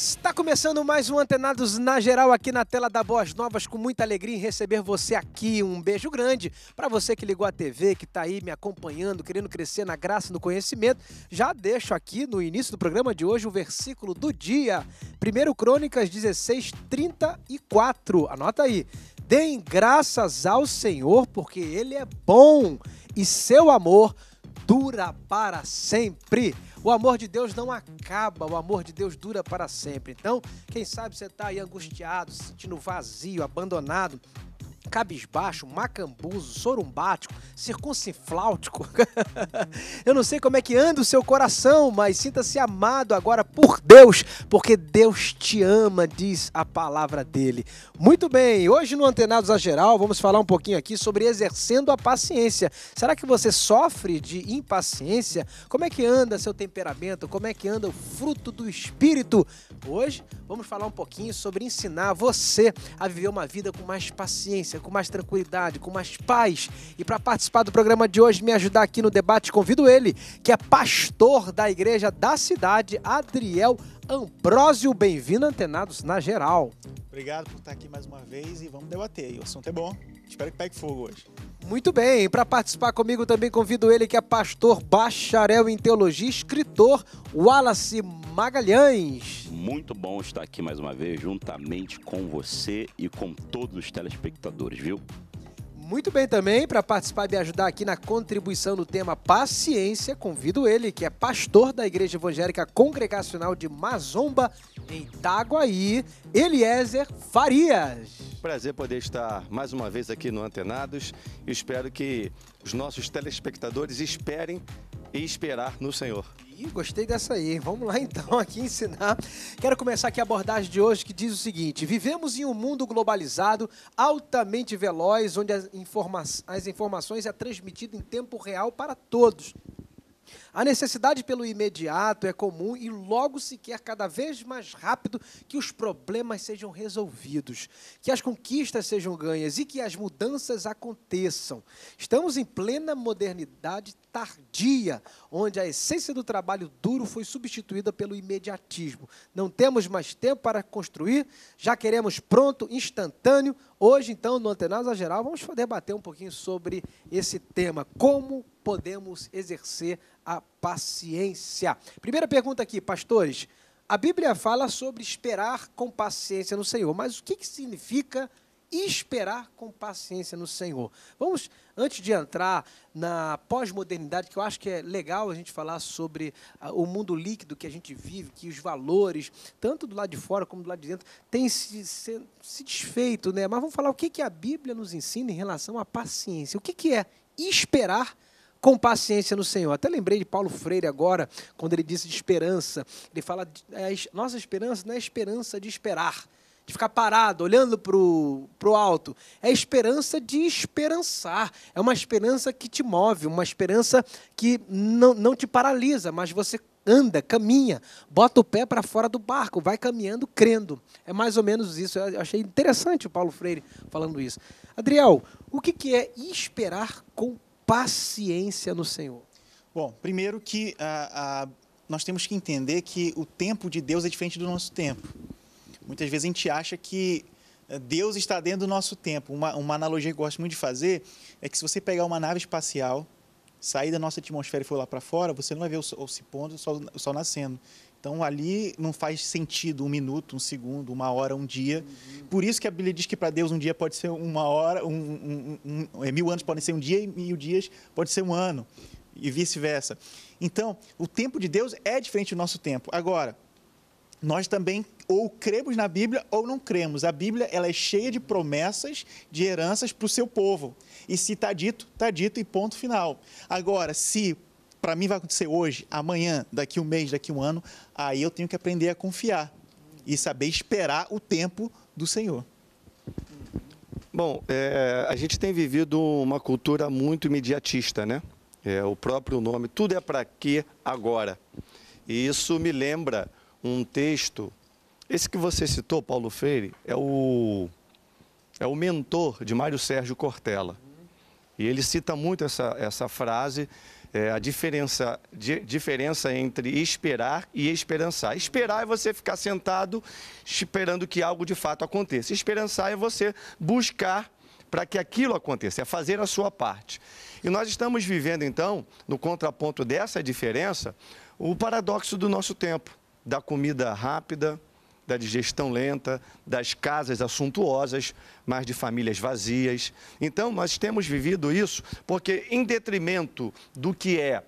Está começando mais um Antenados na Geral aqui na tela da Boas Novas, com muita alegria em receber você aqui. Um beijo grande para você que ligou a TV, que está aí me acompanhando, querendo crescer na graça do no conhecimento. Já deixo aqui no início do programa de hoje o versículo do dia. 1 Crônicas 16, 34. Anota aí. Deem graças ao Senhor, porque Ele é bom e seu amor dura para sempre. O amor de Deus não acaba, o amor de Deus dura para sempre. Então, quem sabe você está aí angustiado, se sentindo vazio, abandonado, cabisbaixo, macambuso, sorumbático, circunciflautico. Eu não sei como é que anda o seu coração, mas sinta-se amado agora por Deus, porque Deus te ama, diz a palavra dele. Muito bem, hoje no Antenados a Geral vamos falar um pouquinho aqui sobre exercendo a paciência. Será que você sofre de impaciência? Como é que anda seu temperamento? Como é que anda o fruto do Espírito? Hoje vamos falar um pouquinho sobre ensinar você a viver uma vida com mais paciência, com mais tranquilidade, com mais paz. E para participar do programa de hoje, me ajudar aqui no debate, convido ele, que é pastor da igreja da cidade, Adriel Ambrósio. Bem-vindo, Antenados na Geral. Obrigado por estar aqui mais uma vez e vamos debater. O assunto é bom. Espero que pegue fogo hoje. Muito bem, para participar comigo também convido ele que é pastor, bacharel em teologia, escritor Wallace Magalhães muito bom estar aqui mais uma vez, juntamente com você e com todos os telespectadores, viu? Muito bem também, para participar e me ajudar aqui na contribuição do tema paciência, convido ele, que é pastor da Igreja Evangélica Congregacional de Mazomba, em Itaguaí, Eliezer Farias. Prazer poder estar mais uma vez aqui no Antenados. Espero que os nossos telespectadores esperem e esperar no Senhor. Ih, gostei dessa aí. Vamos lá então aqui ensinar. Quero começar aqui a abordagem de hoje que diz o seguinte: vivemos em um mundo globalizado, altamente veloz, onde as, informa as informações é transmitida em tempo real para todos. A necessidade pelo imediato é comum e logo se quer cada vez mais rápido que os problemas sejam resolvidos, que as conquistas sejam ganhas e que as mudanças aconteçam. Estamos em plena modernidade tardia, onde a essência do trabalho duro foi substituída pelo imediatismo. Não temos mais tempo para construir, já queremos pronto, instantâneo. Hoje, então, no Antenasa Geral, vamos debater um pouquinho sobre esse tema: como podemos exercer a paciência. Primeira pergunta aqui, pastores. A Bíblia fala sobre esperar com paciência no Senhor, mas o que, que significa esperar com paciência no Senhor? Vamos, antes de entrar na pós-modernidade, que eu acho que é legal a gente falar sobre uh, o mundo líquido que a gente vive, que os valores, tanto do lado de fora como do lado de dentro, têm se, se, se desfeito, né? Mas vamos falar o que, que a Bíblia nos ensina em relação à paciência. O que, que é esperar com paciência no Senhor. Até lembrei de Paulo Freire agora, quando ele disse de esperança. Ele fala, é, nossa esperança não é esperança de esperar, de ficar parado, olhando para o alto. É esperança de esperançar. É uma esperança que te move, uma esperança que não, não te paralisa, mas você anda, caminha, bota o pé para fora do barco, vai caminhando crendo. É mais ou menos isso. Eu achei interessante o Paulo Freire falando isso. Adriel, o que, que é esperar com paciência no Senhor? Bom, primeiro que a, ah, a, ah, nós temos que entender que o tempo de Deus é diferente do nosso tempo. Muitas vezes a gente acha que eh, Deus está dentro do nosso tempo. Uma, uma analogia que eu gosto muito de fazer é que se você pegar uma nave espacial, sair da nossa atmosfera e for lá para fora, você não vai ver o sol se pondo, o sol, o sol nascendo. Então ali não faz sentido um minuto, um segundo, uma hora, um dia. Uhum. Por isso que a Bíblia diz que para Deus um dia pode ser uma hora, um, um, um, é, mil anos podem ser um dia e mil dias pode ser um ano e vice-versa. Então o tempo de Deus é diferente do nosso tempo. Agora nós também ou cremos na Bíblia ou não cremos. A Bíblia ela é cheia de promessas, de heranças para o seu povo. E se está dito, está dito e ponto final. Agora, se para mim vai acontecer hoje, amanhã, daqui um mês, daqui um ano, aí eu tenho que aprender a confiar e saber esperar o tempo do Senhor. Bom, é, a gente tem vivido uma cultura muito imediatista, né? É, o próprio nome, tudo é para quê agora. E isso me lembra um texto, esse que você citou, Paulo Freire, é o, é o mentor de Mário Sérgio Cortella. E ele cita muito essa, essa frase é, a diferença, di, diferença entre esperar e esperançar. Esperar é você ficar sentado esperando que algo de fato aconteça. Esperançar é você buscar para que aquilo aconteça, é fazer a sua parte. E nós estamos vivendo, então, no contraponto dessa diferença, o paradoxo do nosso tempo, da comida rápida, da digestão lenta, das casas assuntuosas, mas de famílias vazias. Então, nós temos vivido isso porque, em detrimento do que é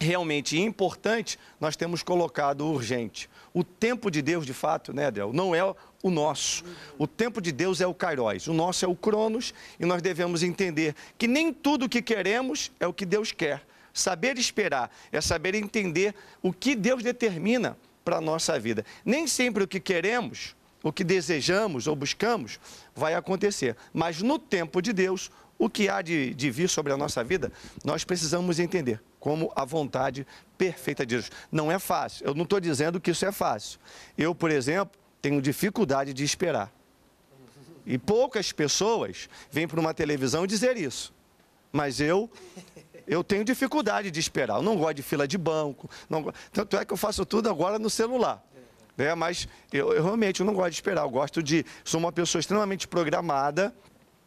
realmente importante, nós temos colocado urgente. O tempo de Deus, de fato, né, Adel, não é o nosso. O tempo de Deus é o Kairóis, o nosso é o Cronos, e nós devemos entender que nem tudo o que queremos é o que Deus quer. Saber esperar é saber entender o que Deus determina para a nossa vida. Nem sempre o que queremos, o que desejamos ou buscamos vai acontecer, mas no tempo de Deus, o que há de, de vir sobre a nossa vida, nós precisamos entender como a vontade perfeita de Deus. Não é fácil, eu não estou dizendo que isso é fácil. Eu, por exemplo, tenho dificuldade de esperar. E poucas pessoas vêm para uma televisão dizer isso. Mas eu eu tenho dificuldade de esperar. Eu não gosto de fila de banco. Não... Tanto é que eu faço tudo agora no celular. Né? Mas eu, eu realmente eu não gosto de esperar. Eu gosto de. Sou uma pessoa extremamente programada.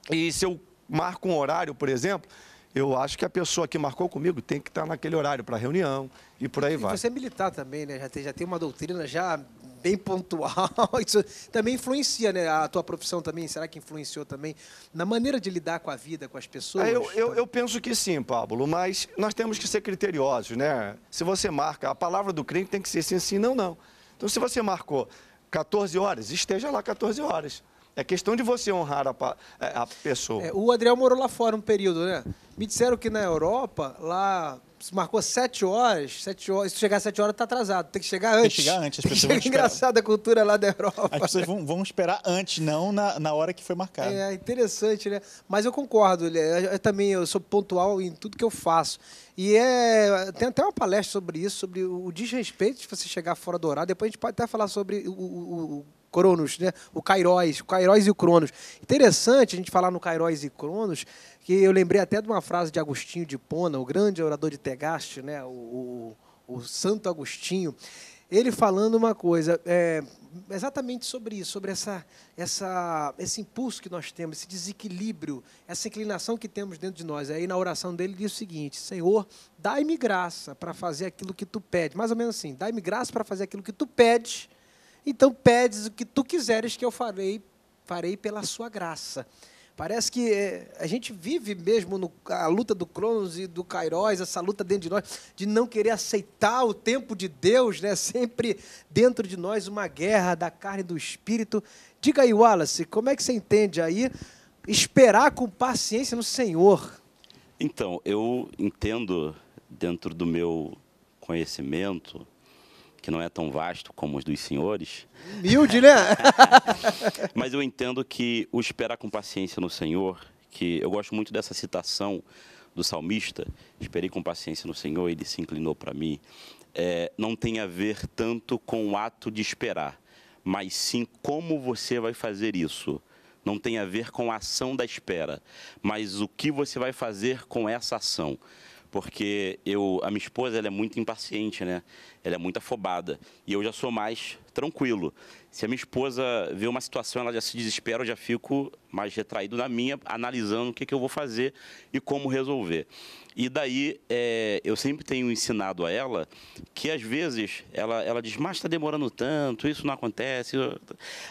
E se eu marco um horário, por exemplo, eu acho que a pessoa que marcou comigo tem que estar naquele horário para reunião e por aí e vai. Você é militar também, né? Já tem, já tem uma doutrina já bem pontual. Isso também influencia, né? A tua profissão também, será que influenciou também na maneira de lidar com a vida, com as pessoas? Eu, eu, eu penso que sim, Pablo, mas nós temos que ser criteriosos, né? Se você marca, a palavra do crente tem que ser sim, sim, não, não. Então, se você marcou 14 horas, esteja lá 14 horas. É questão de você honrar a, é, a pessoa. É, o Adriel morou lá fora um período, né? Me disseram que na Europa, lá marcou sete horas, sete horas, se chegar sete horas, tá atrasado. Tem que chegar antes. Tem que chegar antes, as pessoas engraçada a cultura lá da Europa. As pessoas vão, vão esperar antes, não na, na hora que foi marcado É, é interessante, né? Mas eu concordo, eu, eu também eu sou pontual em tudo que eu faço. E é, tem até uma palestra sobre isso, sobre o desrespeito de você chegar fora do horário. Depois a gente pode até falar sobre o, o, o Cronos, né? O Kairóis, o Kairóis e o Cronos. Interessante a gente falar no Kairóis e Cronos, que eu lembrei até de uma frase de Agostinho de Pona, o grande orador de Tegaste, né? O, o, o Santo Agostinho. Ele falando uma coisa, é, exatamente sobre isso, sobre essa, essa, esse impulso que nós temos, esse desequilíbrio, essa inclinação que temos dentro de nós. Aí na oração dele diz o seguinte: Senhor, dai-me graça para fazer aquilo que tu pedes, Mais ou menos assim, dai-me graça para fazer aquilo que tu pedes então pedes o que tu quiseres que eu farei, farei pela sua graça. Parece que eh, a gente vive mesmo no, a luta do Cronos e do Kairos, essa luta dentro de nós, de não querer aceitar o tempo de Deus, né? sempre dentro de nós uma guerra da carne e do espírito. Diga aí, Wallace, como é que você entende aí esperar com paciência no Senhor? Então, eu entendo, dentro do meu conhecimento, que não é tão vasto como os dos senhores. Humilde, né? Mas eu entendo que o esperar com paciência no Senhor, que eu gosto muito dessa citação do salmista, esperei com paciência no Senhor, ele se inclinou para mim, é, não tem a ver tanto com o ato de esperar, mas sim como você vai fazer isso. Não tem a ver com a ação da espera, mas o que você vai fazer com essa ação porque eu, a minha esposa ela é muito impaciente, né? Ela é muito afobada. E eu já sou mais tranquilo. Se a minha esposa vê uma situação, ela já se desespera, eu já fico mais retraído na minha, analisando o que, que eu vou fazer e como resolver. E daí é, eu sempre tenho ensinado a ela que às vezes ela, ela diz, mas está demorando tanto, isso não acontece.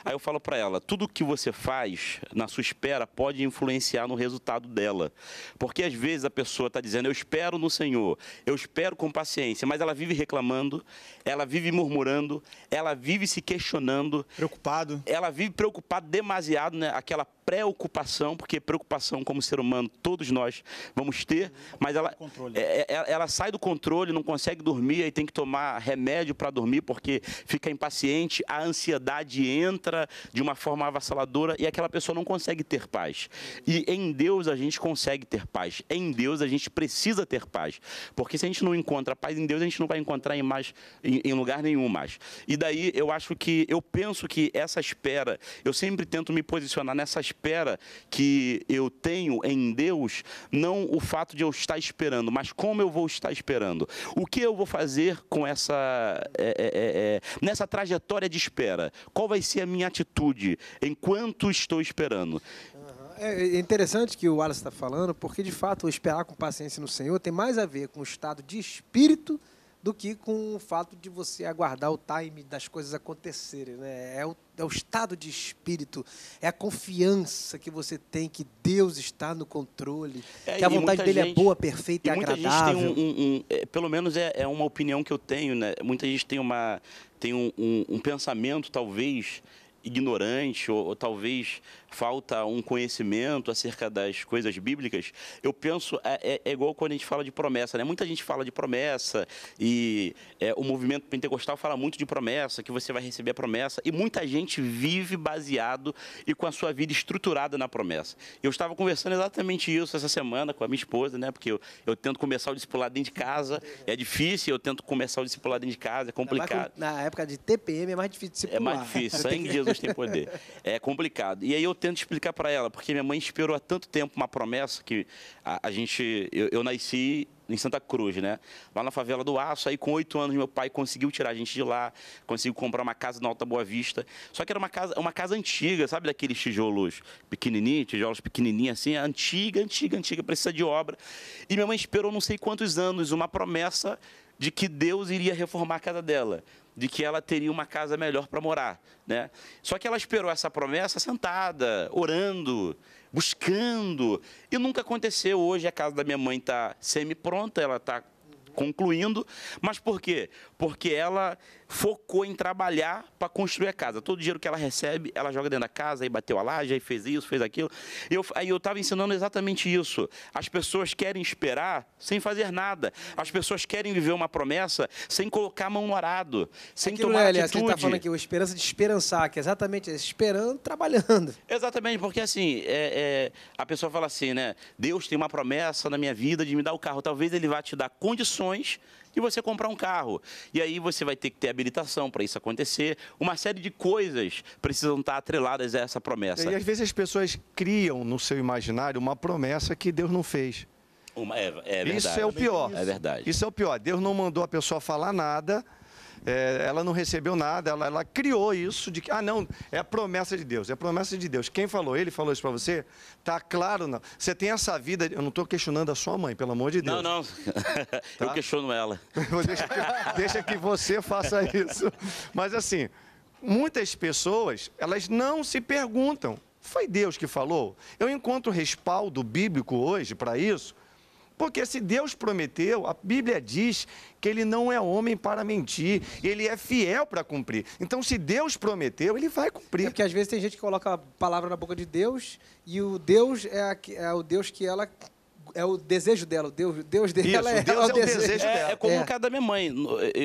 Aí eu falo para ela, tudo que você faz na sua espera pode influenciar no resultado dela. Porque às vezes a pessoa está dizendo, eu espero no Senhor, eu espero com paciência, mas ela vive reclamando, ela vive murmurando, ela vive vive se questionando. Preocupado. Ela vive preocupada demasiado, né? Aquela preocupação, porque preocupação como ser humano todos nós vamos ter, mas ela, é, é, ela, ela sai do controle, não consegue dormir, aí tem que tomar remédio para dormir porque fica impaciente, a ansiedade entra de uma forma avassaladora e aquela pessoa não consegue ter paz. E em Deus a gente consegue ter paz, em Deus a gente precisa ter paz, porque se a gente não encontra paz em Deus, a gente não vai encontrar em, mais, em, em lugar nenhum mais. E daí eu acho que, eu penso que essa espera, eu sempre tento me posicionar nessas espera que eu tenho em Deus, não o fato de eu estar esperando, mas como eu vou estar esperando. O que eu vou fazer com essa. É, é, é, é nessa trajetória de espera? Qual vai ser a minha atitude enquanto estou esperando? É, é interessante que o Wallace está falando, porque de fato o esperar com paciência no Senhor tem mais a ver com o estado de espírito do que com o fato de você aguardar o time das coisas acontecerem. Né? É, o, é o estado de espírito, é a confiança que você tem que Deus está no controle, é, que a vontade dele é gente, é boa, perfeita e, e agradável. Muita gente tem um, um, um é, pelo menos é, é, uma opinião que eu tenho, né? muita gente tem, uma, tem um, um pensamento, talvez ignorante ou, ou talvez falta um conhecimento acerca das coisas bíblicas, eu penso, é, é, é igual quando a gente fala de promessa, né? Muita gente fala de promessa e é, o movimento pentecostal fala muito de promessa, que você vai receber a promessa, e muita gente vive baseado e com a sua vida estruturada na promessa. Eu estava conversando exatamente isso essa semana com a minha esposa, né? Porque eu, eu tento começar o discipulado dentro de casa, é difícil, eu tento começar o discipulado dentro de casa, é complicado. Na época de TPM é mais difícil discipular. É mais difícil, sangue de Jesus tem poder. É complicado. E aí eu tento explicar para ela, porque minha mãe esperou há tanto tempo uma promessa que a, a gente. Eu, eu, nasci em Santa Cruz, né? Lá na favela do Aço, aí com oito anos meu pai conseguiu tirar a gente de lá, conseguiu comprar uma casa na Alta Boa Vista. Só que era uma casa, uma casa antiga, sabe daqueles tijolos pequenininhos, tijolos pequenininhos assim, antiga, antiga, antiga, precisa de obra. E minha mãe esperou não sei quantos anos uma promessa de que Deus iria reformar a casa dela, de que ela teria uma casa melhor para morar, né? Só que ela esperou essa promessa sentada, orando, buscando, e nunca aconteceu. Hoje a casa da minha mãe está semi pronta, ela está concluindo, mas por quê? Porque ela focou em trabalhar para construir a casa. Todo o dinheiro que ela recebe, ela joga dentro da casa, aí bateu a laje, aí fez isso, fez aquilo. Eu, aí eu estava ensinando exatamente isso. As pessoas querem esperar sem fazer nada. As pessoas querem viver uma promessa sem colocar a mão no arado, sem aquilo, tomar é, aliás, tá atitude. Você está falando aqui, O esperança de esperançar, que é exatamente esperando, trabalhando. Exatamente, porque assim, é, é, a pessoa fala assim, né? Deus tem uma promessa na minha vida de me dar o carro. Talvez ele vá te dar condições e você comprar um carro. E aí você vai ter que ter habilitação para isso acontecer. Uma série de coisas precisam estar atreladas a essa promessa. E às vezes as pessoas criam no seu imaginário uma promessa que Deus não fez. Uma, é, é verdade. Isso é o pior. É verdade. Isso é o pior. Deus não mandou a pessoa falar nada é, ela não recebeu nada, ela, ela criou isso de que, ah, não, é a promessa de Deus, é a promessa de Deus. Quem falou? Ele falou isso para você? Tá claro, não. Você tem essa vida, eu não estou questionando a sua mãe, pelo amor de Deus. Não, não, tá? eu questiono ela. deixa, que, deixa que você faça isso. Mas assim, muitas pessoas, elas não se perguntam, foi Deus que falou? Eu encontro respaldo bíblico hoje para isso, porque se Deus prometeu, a Bíblia diz que ele não é homem para mentir, ele é fiel para cumprir. Então, se Deus prometeu, ele vai cumprir. É porque às vezes tem gente que coloca a palavra na boca de Deus e o Deus é, a, é o Deus que ela é o desejo dela, o Deus, Deus dela Isso, é, Deus é, o desejo, desejo dela. É, é como é. o caso da minha mãe.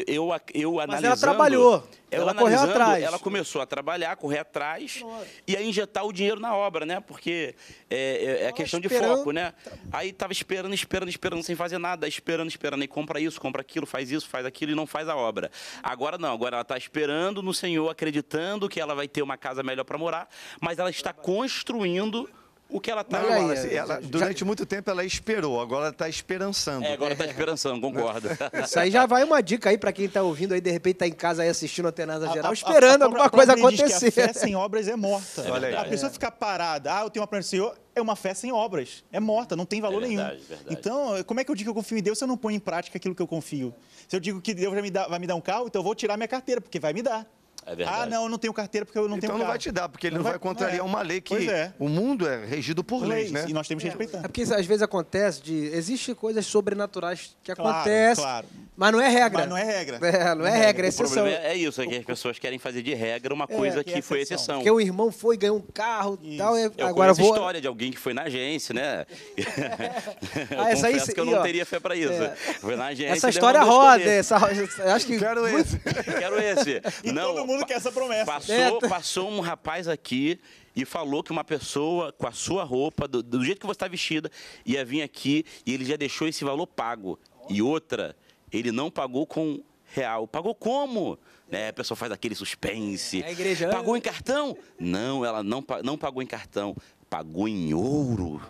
Eu, eu, eu Mas ela trabalhou, ela correu atrás. Ela começou a trabalhar, correr atrás Nossa. e a injetar o dinheiro na obra, né? Porque é, é, é questão de foco, né? Aí tava esperando, esperando, esperando, sem fazer nada, esperando, esperando. E compra isso, compra aquilo, faz isso, faz aquilo e não faz a obra. Agora não, agora ela está esperando no Senhor, acreditando que ela vai ter uma casa melhor para morar, mas ela está construindo o que ela está. Assim, ela, durante já... muito tempo ela esperou, agora está esperançando. É, agora está esperançando, concordo. Isso aí já vai uma dica aí para quem está ouvindo aí, de repente está em casa aí assistindo a Tenasa Geral, a, a, esperando a, alguma coisa acontecer. a fé sem obras é morta. É a pessoa é ficar parada, ah, eu tenho uma promessa do Senhor, é uma fé sem obras. É morta, não tem valor é verdade, nenhum. Verdade. Então, como é que eu digo que eu confio em Deus se eu não ponho em prática aquilo que eu confio? Se eu digo que Deus vai me dar, vai me dar um carro, então eu vou tirar minha carteira, porque vai me dar. É ah, verdade. ah, não, eu não tenho carteira porque eu não então tenho Então não carro. vai te dar, porque ele não, não vai, contrariar é. uma lei que é. o mundo é regido por leis, leis, né? E nós temos que respeitar. É porque às vezes acontece de... Existem coisas sobrenaturais que claro, acontecem, claro. mas não é regra. Mas não é regra. É, não é, é regra, regra, é exceção. é isso, é que as pessoas querem fazer de regra uma coisa que, que foi exceção. Porque o irmão foi, ganhou um carro e tal. Eu agora vou... história de alguém que foi na agência, né? ah, essa aí, que eu não teria fé para isso. Foi na agência. Essa história roda. Essa, acho que quero esse. quero esse. não, mundo quer essa promessa. Passou, é, passou um rapaz aqui e falou que uma pessoa com a sua roupa, do, do jeito que você está vestida, ia vir aqui e ele já deixou esse valor pago. E outra, ele não pagou com real. Pagou como? Né? A pessoa faz aquele suspense. É, a igreja... Né? Pagou em cartão? Não, ela não, não pagou em cartão. Pagou em ouro.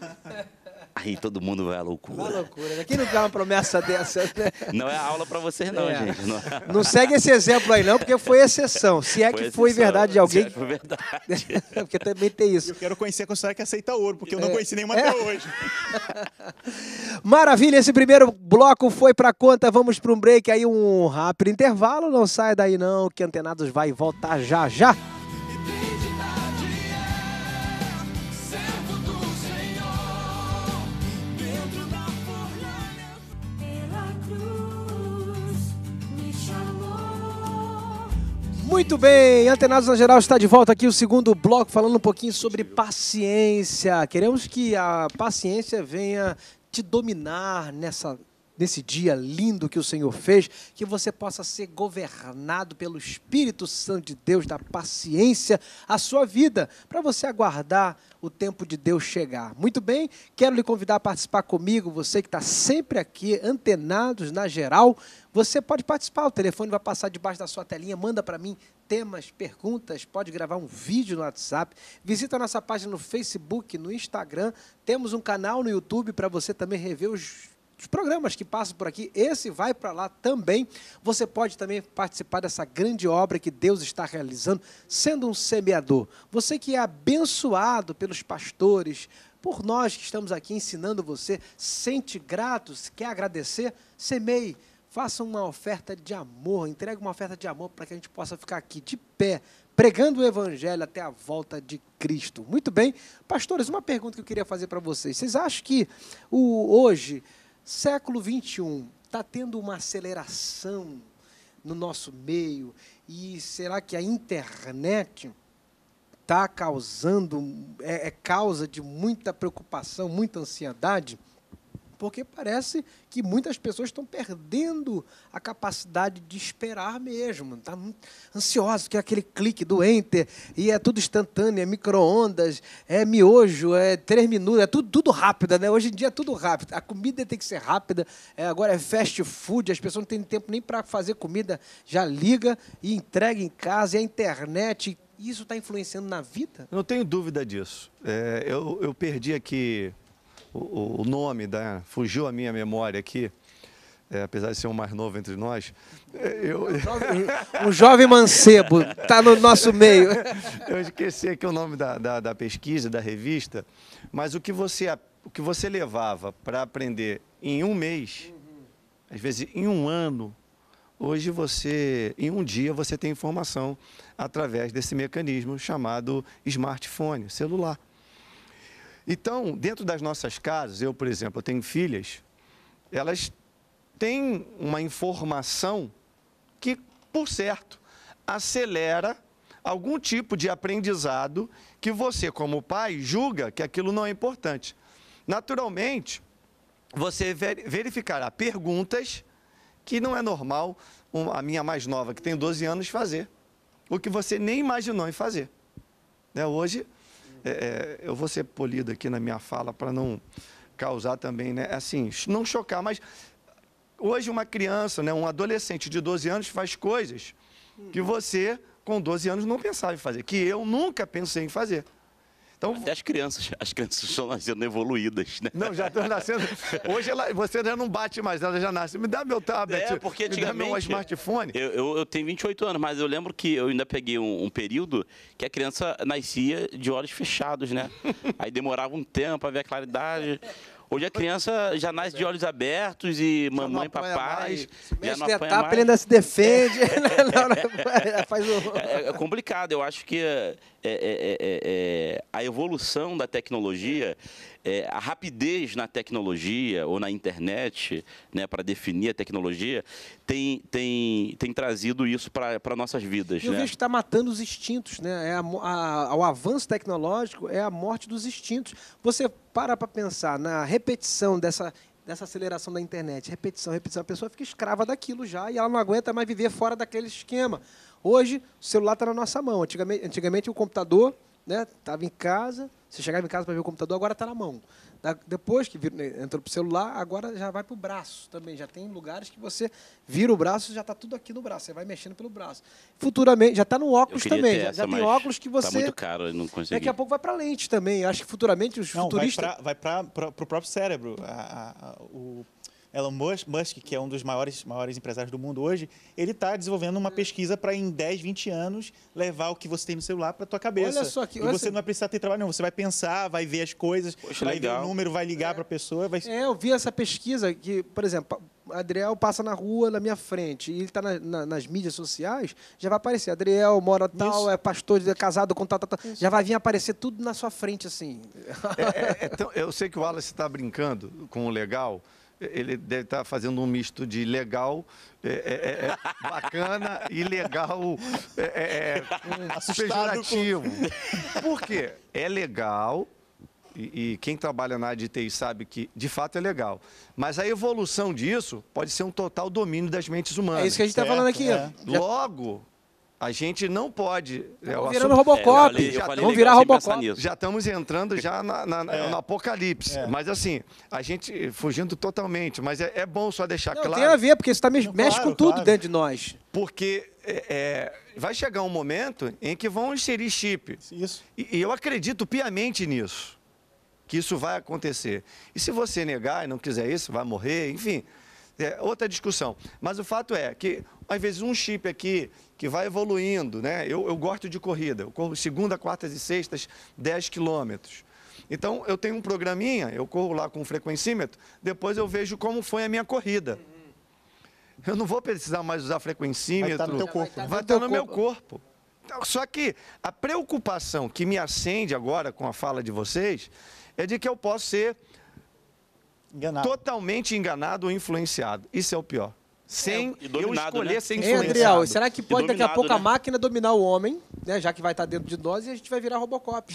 Aí todo mundo vai à loucura. Vai à loucura. Né? Quem não dá uma promessa dessa? Né? Não é aula para vocês, não, é. gente. Não, é não, segue esse exemplo aí, não, porque foi exceção. Se é foi que exceção. foi verdade de alguém. Se é que foi verdade. porque também tem isso. Eu quero conhecer a concessionária que aceita ouro, porque eu não é. conheci nenhuma até é. hoje. Maravilha, esse primeiro bloco foi para conta. Vamos para um break aí, um rápido intervalo. Não sai daí, não, que Antenados vai voltar já já. Muito bem, Antenados na Geral está de volta aqui, o segundo bloco, falando um pouquinho sobre paciência. Queremos que a paciência venha te dominar nessa nesse dia lindo que o Senhor fez, que você possa ser governado pelo Espírito Santo de Deus, da paciência, a sua vida, para você aguardar o tempo de Deus chegar. Muito bem, quero lhe convidar a participar comigo, você que está sempre aqui, antenados na geral, você pode participar, o telefone vai passar debaixo da sua telinha, manda para mim temas, perguntas, pode gravar um vídeo no WhatsApp, visita a nossa página no Facebook, no Instagram, temos um canal no YouTube para você também rever os os programas que passam por aqui, esse vai para lá também. Você pode também participar dessa grande obra que Deus está realizando, sendo um semeador. Você que é abençoado pelos pastores, por nós que estamos aqui ensinando você, sente grato, quer agradecer, semeie. Faça uma oferta de amor, entregue uma oferta de amor para que a gente possa ficar aqui de pé, pregando o evangelho até a volta de Cristo. Muito bem, pastores, uma pergunta que eu queria fazer para vocês. Vocês acham que o hoje Século 21 está tendo uma aceleração no nosso meio e será que a internet está causando é, é causa de muita preocupação, muita ansiedade? porque parece que muitas pessoas estão perdendo a capacidade de esperar mesmo. Está ansioso, que aquele clique do enter, e é tudo instantâneo, é micro-ondas, é miojo, é três minutos, é tudo, tudo rápido, né? Hoje em dia é tudo rápido. A comida tem que ser rápida, é, agora é fast food, as pessoas não têm tempo nem para fazer comida, já liga e entrega em casa, e a internet isso está influenciando na vida? Não tenho dúvida disso. É, eu, eu perdi aqui o, o nome da. Né? Fugiu a minha memória aqui. É, apesar de ser o um mais novo entre nós, é, eu... É um, jovem, um jovem mancebo está no nosso meio. Eu esqueci aqui o nome da, da, da, pesquisa, da revista, mas o que você, o que você levava para aprender em um mês, uhum. às vezes em um ano, hoje você, em um dia, você tem informação através desse mecanismo chamado smartphone, celular. Então, dentro das nossas casas, eu, por exemplo, eu tenho filhas, elas têm uma informação que, por certo, acelera algum tipo de aprendizado que você, como pai, julga que aquilo não é importante. Naturalmente, você verificará perguntas que não é normal a minha mais nova, que tem 12 anos, fazer. O que você nem imaginou em fazer. Né? Hoje, é, é, eu vou ser polido aqui na minha fala para não causar também, né? Assim, não chocar, mas hoje uma criança, né, um adolescente de 12 anos faz coisas que você com 12 anos não pensava em fazer, que eu nunca pensei em fazer. Então, Até as crianças, as crianças estão nascendo evoluídas, né? Não, já estão nascendo. Hoje ela, você já não bate mais, ela já nasce. Me dá meu tablet, é, porque me dá meu smartphone. Eu, eu, eu, tenho 28 anos, mas eu lembro que eu ainda peguei um, um período que a criança nascia de olhos fechados, né? Aí demorava um tempo a ver a claridade. Hoje a criança já nasce de olhos abertos e já mamãe, papai. Já não apanha a mais. ele ainda se defende. não, não, não, faz o... é, é complicado, eu acho que é é, é, é, é, a evolução da tecnologia, a rapidez na tecnologia ou na internet, né, para definir a tecnologia, tem, tem, tem trazido isso para nossas vidas. Eu né? vejo que está matando os instintos, né? É a, a, o avanço tecnológico é a morte dos instintos. Você para para pensar na repetição dessa dessa aceleração da internet, repetição, repetição, a pessoa fica escrava daquilo já e ela não aguenta mais viver fora daquele esquema. Hoje, o celular está na nossa mão. Antigamente, antigamente o computador estava né, em casa, você chegava em casa para ver o computador, agora está na mão. Da, depois que vir, né, entrou para o celular, agora já vai para o braço também. Já tem lugares que você vira o braço já está tudo aqui no braço, você vai mexendo pelo braço. Futuramente, já está no óculos também. Essa, já, já tem óculos que tá você. Está muito caro, não consegui. Daqui a pouco vai para lente também. Eu acho que futuramente os não, futuristas. Vai para o próprio cérebro. A, a, o Elon Musk, que é um dos maiores, maiores empresários do mundo hoje, ele está desenvolvendo uma pesquisa para em 10, 20 anos levar o que você tem no celular para tua cabeça. Olha só que, e você não vai precisar ter trabalho não, você vai pensar, vai ver as coisas, Poxa, vai legal. ver o número, vai ligar é, para a pessoa. Vai... É, eu vi essa pesquisa que, por exemplo, Adriel passa na rua na minha frente e ele está na, na, nas mídias sociais, já vai aparecer. Adriel mora tal, Isso. é pastor, é casado com tal, tal, tal. Já vai vir aparecer tudo na sua frente, assim. É, é, é eu sei que o Wallace está brincando com o legal, ele deve estar tá fazendo um misto de legal, é, é, é, é bacana e legal é, um é, pejorativo. Com... Por quê? É legal, e, e, quem trabalha na área sabe que de fato é legal. Mas a evolução disso pode ser um total domínio das mentes humanas. É isso que a gente está falando aqui. É. Logo, a gente não pode. Tá é, é, vamos virando Robocop. já vamos virar Robocop. Já estamos entrando já na, na, é. no apocalipse. É. Mas assim, a gente fugindo totalmente. Mas é, é bom só deixar não, claro. Tem a ver, porque isso tá, mexe claro, com tudo claro. dentro de nós. Porque vai chegar um momento em que vão inserir chip. Isso. E, e eu acredito piamente nisso. Que isso vai acontecer. E se você negar e não quiser isso, vai morrer, enfim é outra discussão. Mas o fato é que, às vezes, um chip aqui que vai evoluindo, né? Eu, eu gosto de corrida, eu corro segunda, quartas e sextas, 10 quilômetros. Então, eu tenho um programinha, eu corro lá com um frequencímetro, depois eu vejo como foi a minha corrida. Eu não vou precisar mais usar frequencímetro. Vai estar no teu corpo. Vai né? estar, vai estar no, meu corpo. Então, só que a preocupação que me acende agora com a fala de vocês é de que eu posso ser enganado. totalmente enganado ou influenciado. Isso é o pior. Sem é, dominado, eu escolher né? ser influenciado. Adriel, será que pode dominado, daqui a pouco né? a máquina dominar o homem, né? Já que vai estar tá dentro de nós e a gente vai virar Robocop.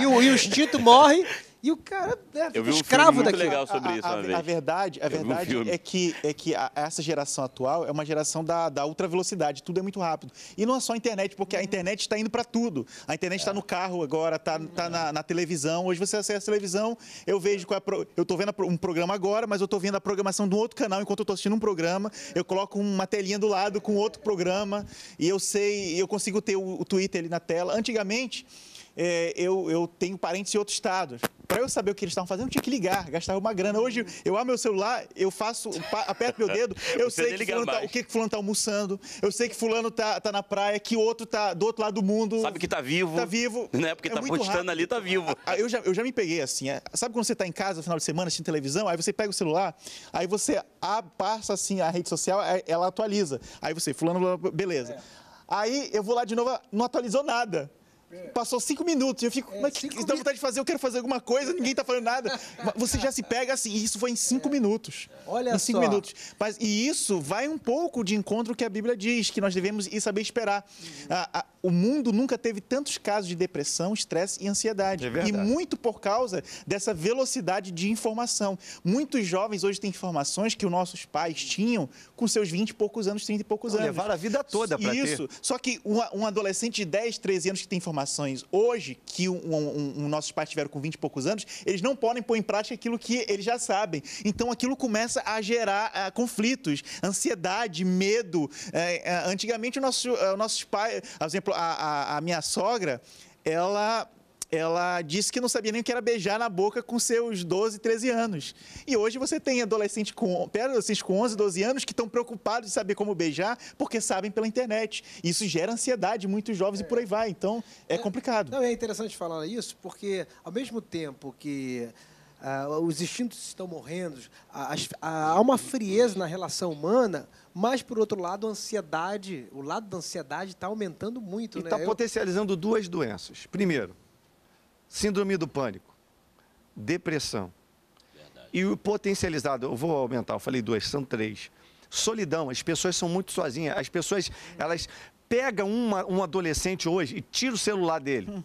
e, o, e o instinto morre e o cara é eu vi um escravo filme muito daquilo. legal sobre a, isso a, uma a, vez. verdade, a eu verdade um é que, é que a, essa geração atual é uma geração da, da ultra velocidade, tudo é muito rápido. E não é só a internet, porque a uhum. internet está indo para tudo. A internet está é. no carro agora, está uhum. tá na, na, televisão. Hoje você acessa a televisão, eu vejo qual é pro... eu estou vendo um programa agora, mas eu estou vendo a programação de um outro canal enquanto eu estou assistindo um programa. É. Eu coloco uma telinha do lado com outro programa e eu sei, eu consigo ter o, o Twitter ali na tela. Antigamente é, eu, eu tenho parentes em outros estados. Para eu saber o que eles estavam fazendo, eu tinha que ligar, gastar uma grana. Hoje, eu abro meu celular, eu faço, aperto meu dedo, eu Você sei tá, que fulano tá, o que fulano está almoçando, eu sei que fulano está tá na praia, que outro está do outro lado do mundo. Sabe que está vivo. Está vivo. Né? Porque está é postando ali, está vivo. Eu já, eu já me peguei assim. É, sabe quando você está em casa no final de semana assistindo televisão, aí você pega o celular, aí você a, passa assim a rede social, ela atualiza. Aí você, fulano, beleza. É. Aí eu vou lá de novo, não atualizou nada. Passou cinco minutos e eu fico, é, mas que, dá vontade de fazer, eu quero fazer alguma coisa, ninguém tá falando nada. Você já se pega assim, e isso foi em cinco é. minutos. Olha em cinco só. minutos. Mas, e isso vai um pouco de encontro que a Bíblia diz, que nós devemos ir saber esperar. Uhum. o mundo nunca teve tantos casos de depressão, estresse e ansiedade. É e muito por causa dessa velocidade de informação. Muitos jovens hoje têm informações que os nossos pais tinham com seus 20 e poucos anos, 30 e poucos Não, anos. Levaram a vida toda para ter. Isso. Só que um, um adolescente de 10, 13 anos que tem informação, informações hoje que um, um, um nossos pais tiveram com 20 e poucos anos, eles não podem pôr em prática aquilo que eles já sabem. Então aquilo começa a gerar uh, conflitos, ansiedade, medo. Uh, uh, antigamente, o nosso, nossos pais, por exemplo, a, a, a minha sogra, ela ela disse que não sabia nem o que era beijar na boca com seus 12, 13 anos. E hoje você tem adolescentes com, adolescentes com 11, 12 anos que estão preocupados em saber como beijar porque sabem pela internet. Isso gera ansiedade muitos jovens é. e por aí vai. Então, é, é complicado. Não, é interessante falar isso porque, ao mesmo tempo que ah, os instintos estão morrendo, há uma frieza na relação humana, mas, por outro lado, a ansiedade, o lado da ansiedade está aumentando muito. E está né? Tá potencializando Eu... duas doenças. Primeiro, Síndrome do pânico, depressão. Verdade. E o potencializado, eu vou aumentar, eu falei duas, são três. Solidão, as pessoas são muito sozinhas. As pessoas, elas pegam uma, um adolescente hoje e tiram o celular dele. Hum.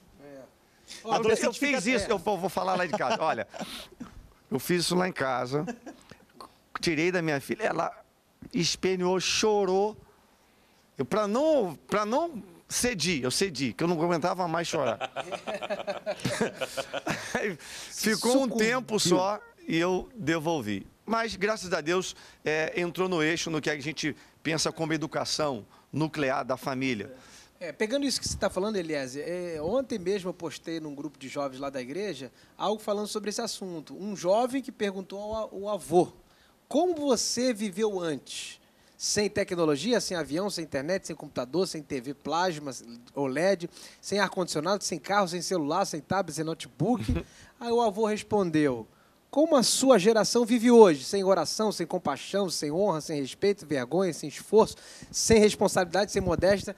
É. eu fiz isso, eu vou, vou falar lá de casa. Olha, eu fiz isso lá em casa, tirei da minha filha, ela espelhou, chorou. Para não, pra não cedi, eu cedi, que eu não aguentava mais chorar. ficou um tempo só e eu devolvi. Mas, graças a Deus, é, entrou no eixo no que a gente pensa como educação nuclear da família. É, pegando isso que você está falando, Eliezer, é, ontem mesmo eu postei num grupo de jovens lá da igreja algo falando sobre esse assunto. Um jovem que perguntou ao, ao avô: como você viveu antes? sem tecnologia, sem avião, sem internet, sem computador, sem TV plasma, OLED, sem ar-condicionado, sem carro, sem celular, sem tablet, sem notebook. Aí o avô respondeu: Como a sua geração vive hoje? Sem oração, sem compaixão, sem honra, sem respeito, vergonha, sem esforço, sem responsabilidade, sem modéstia.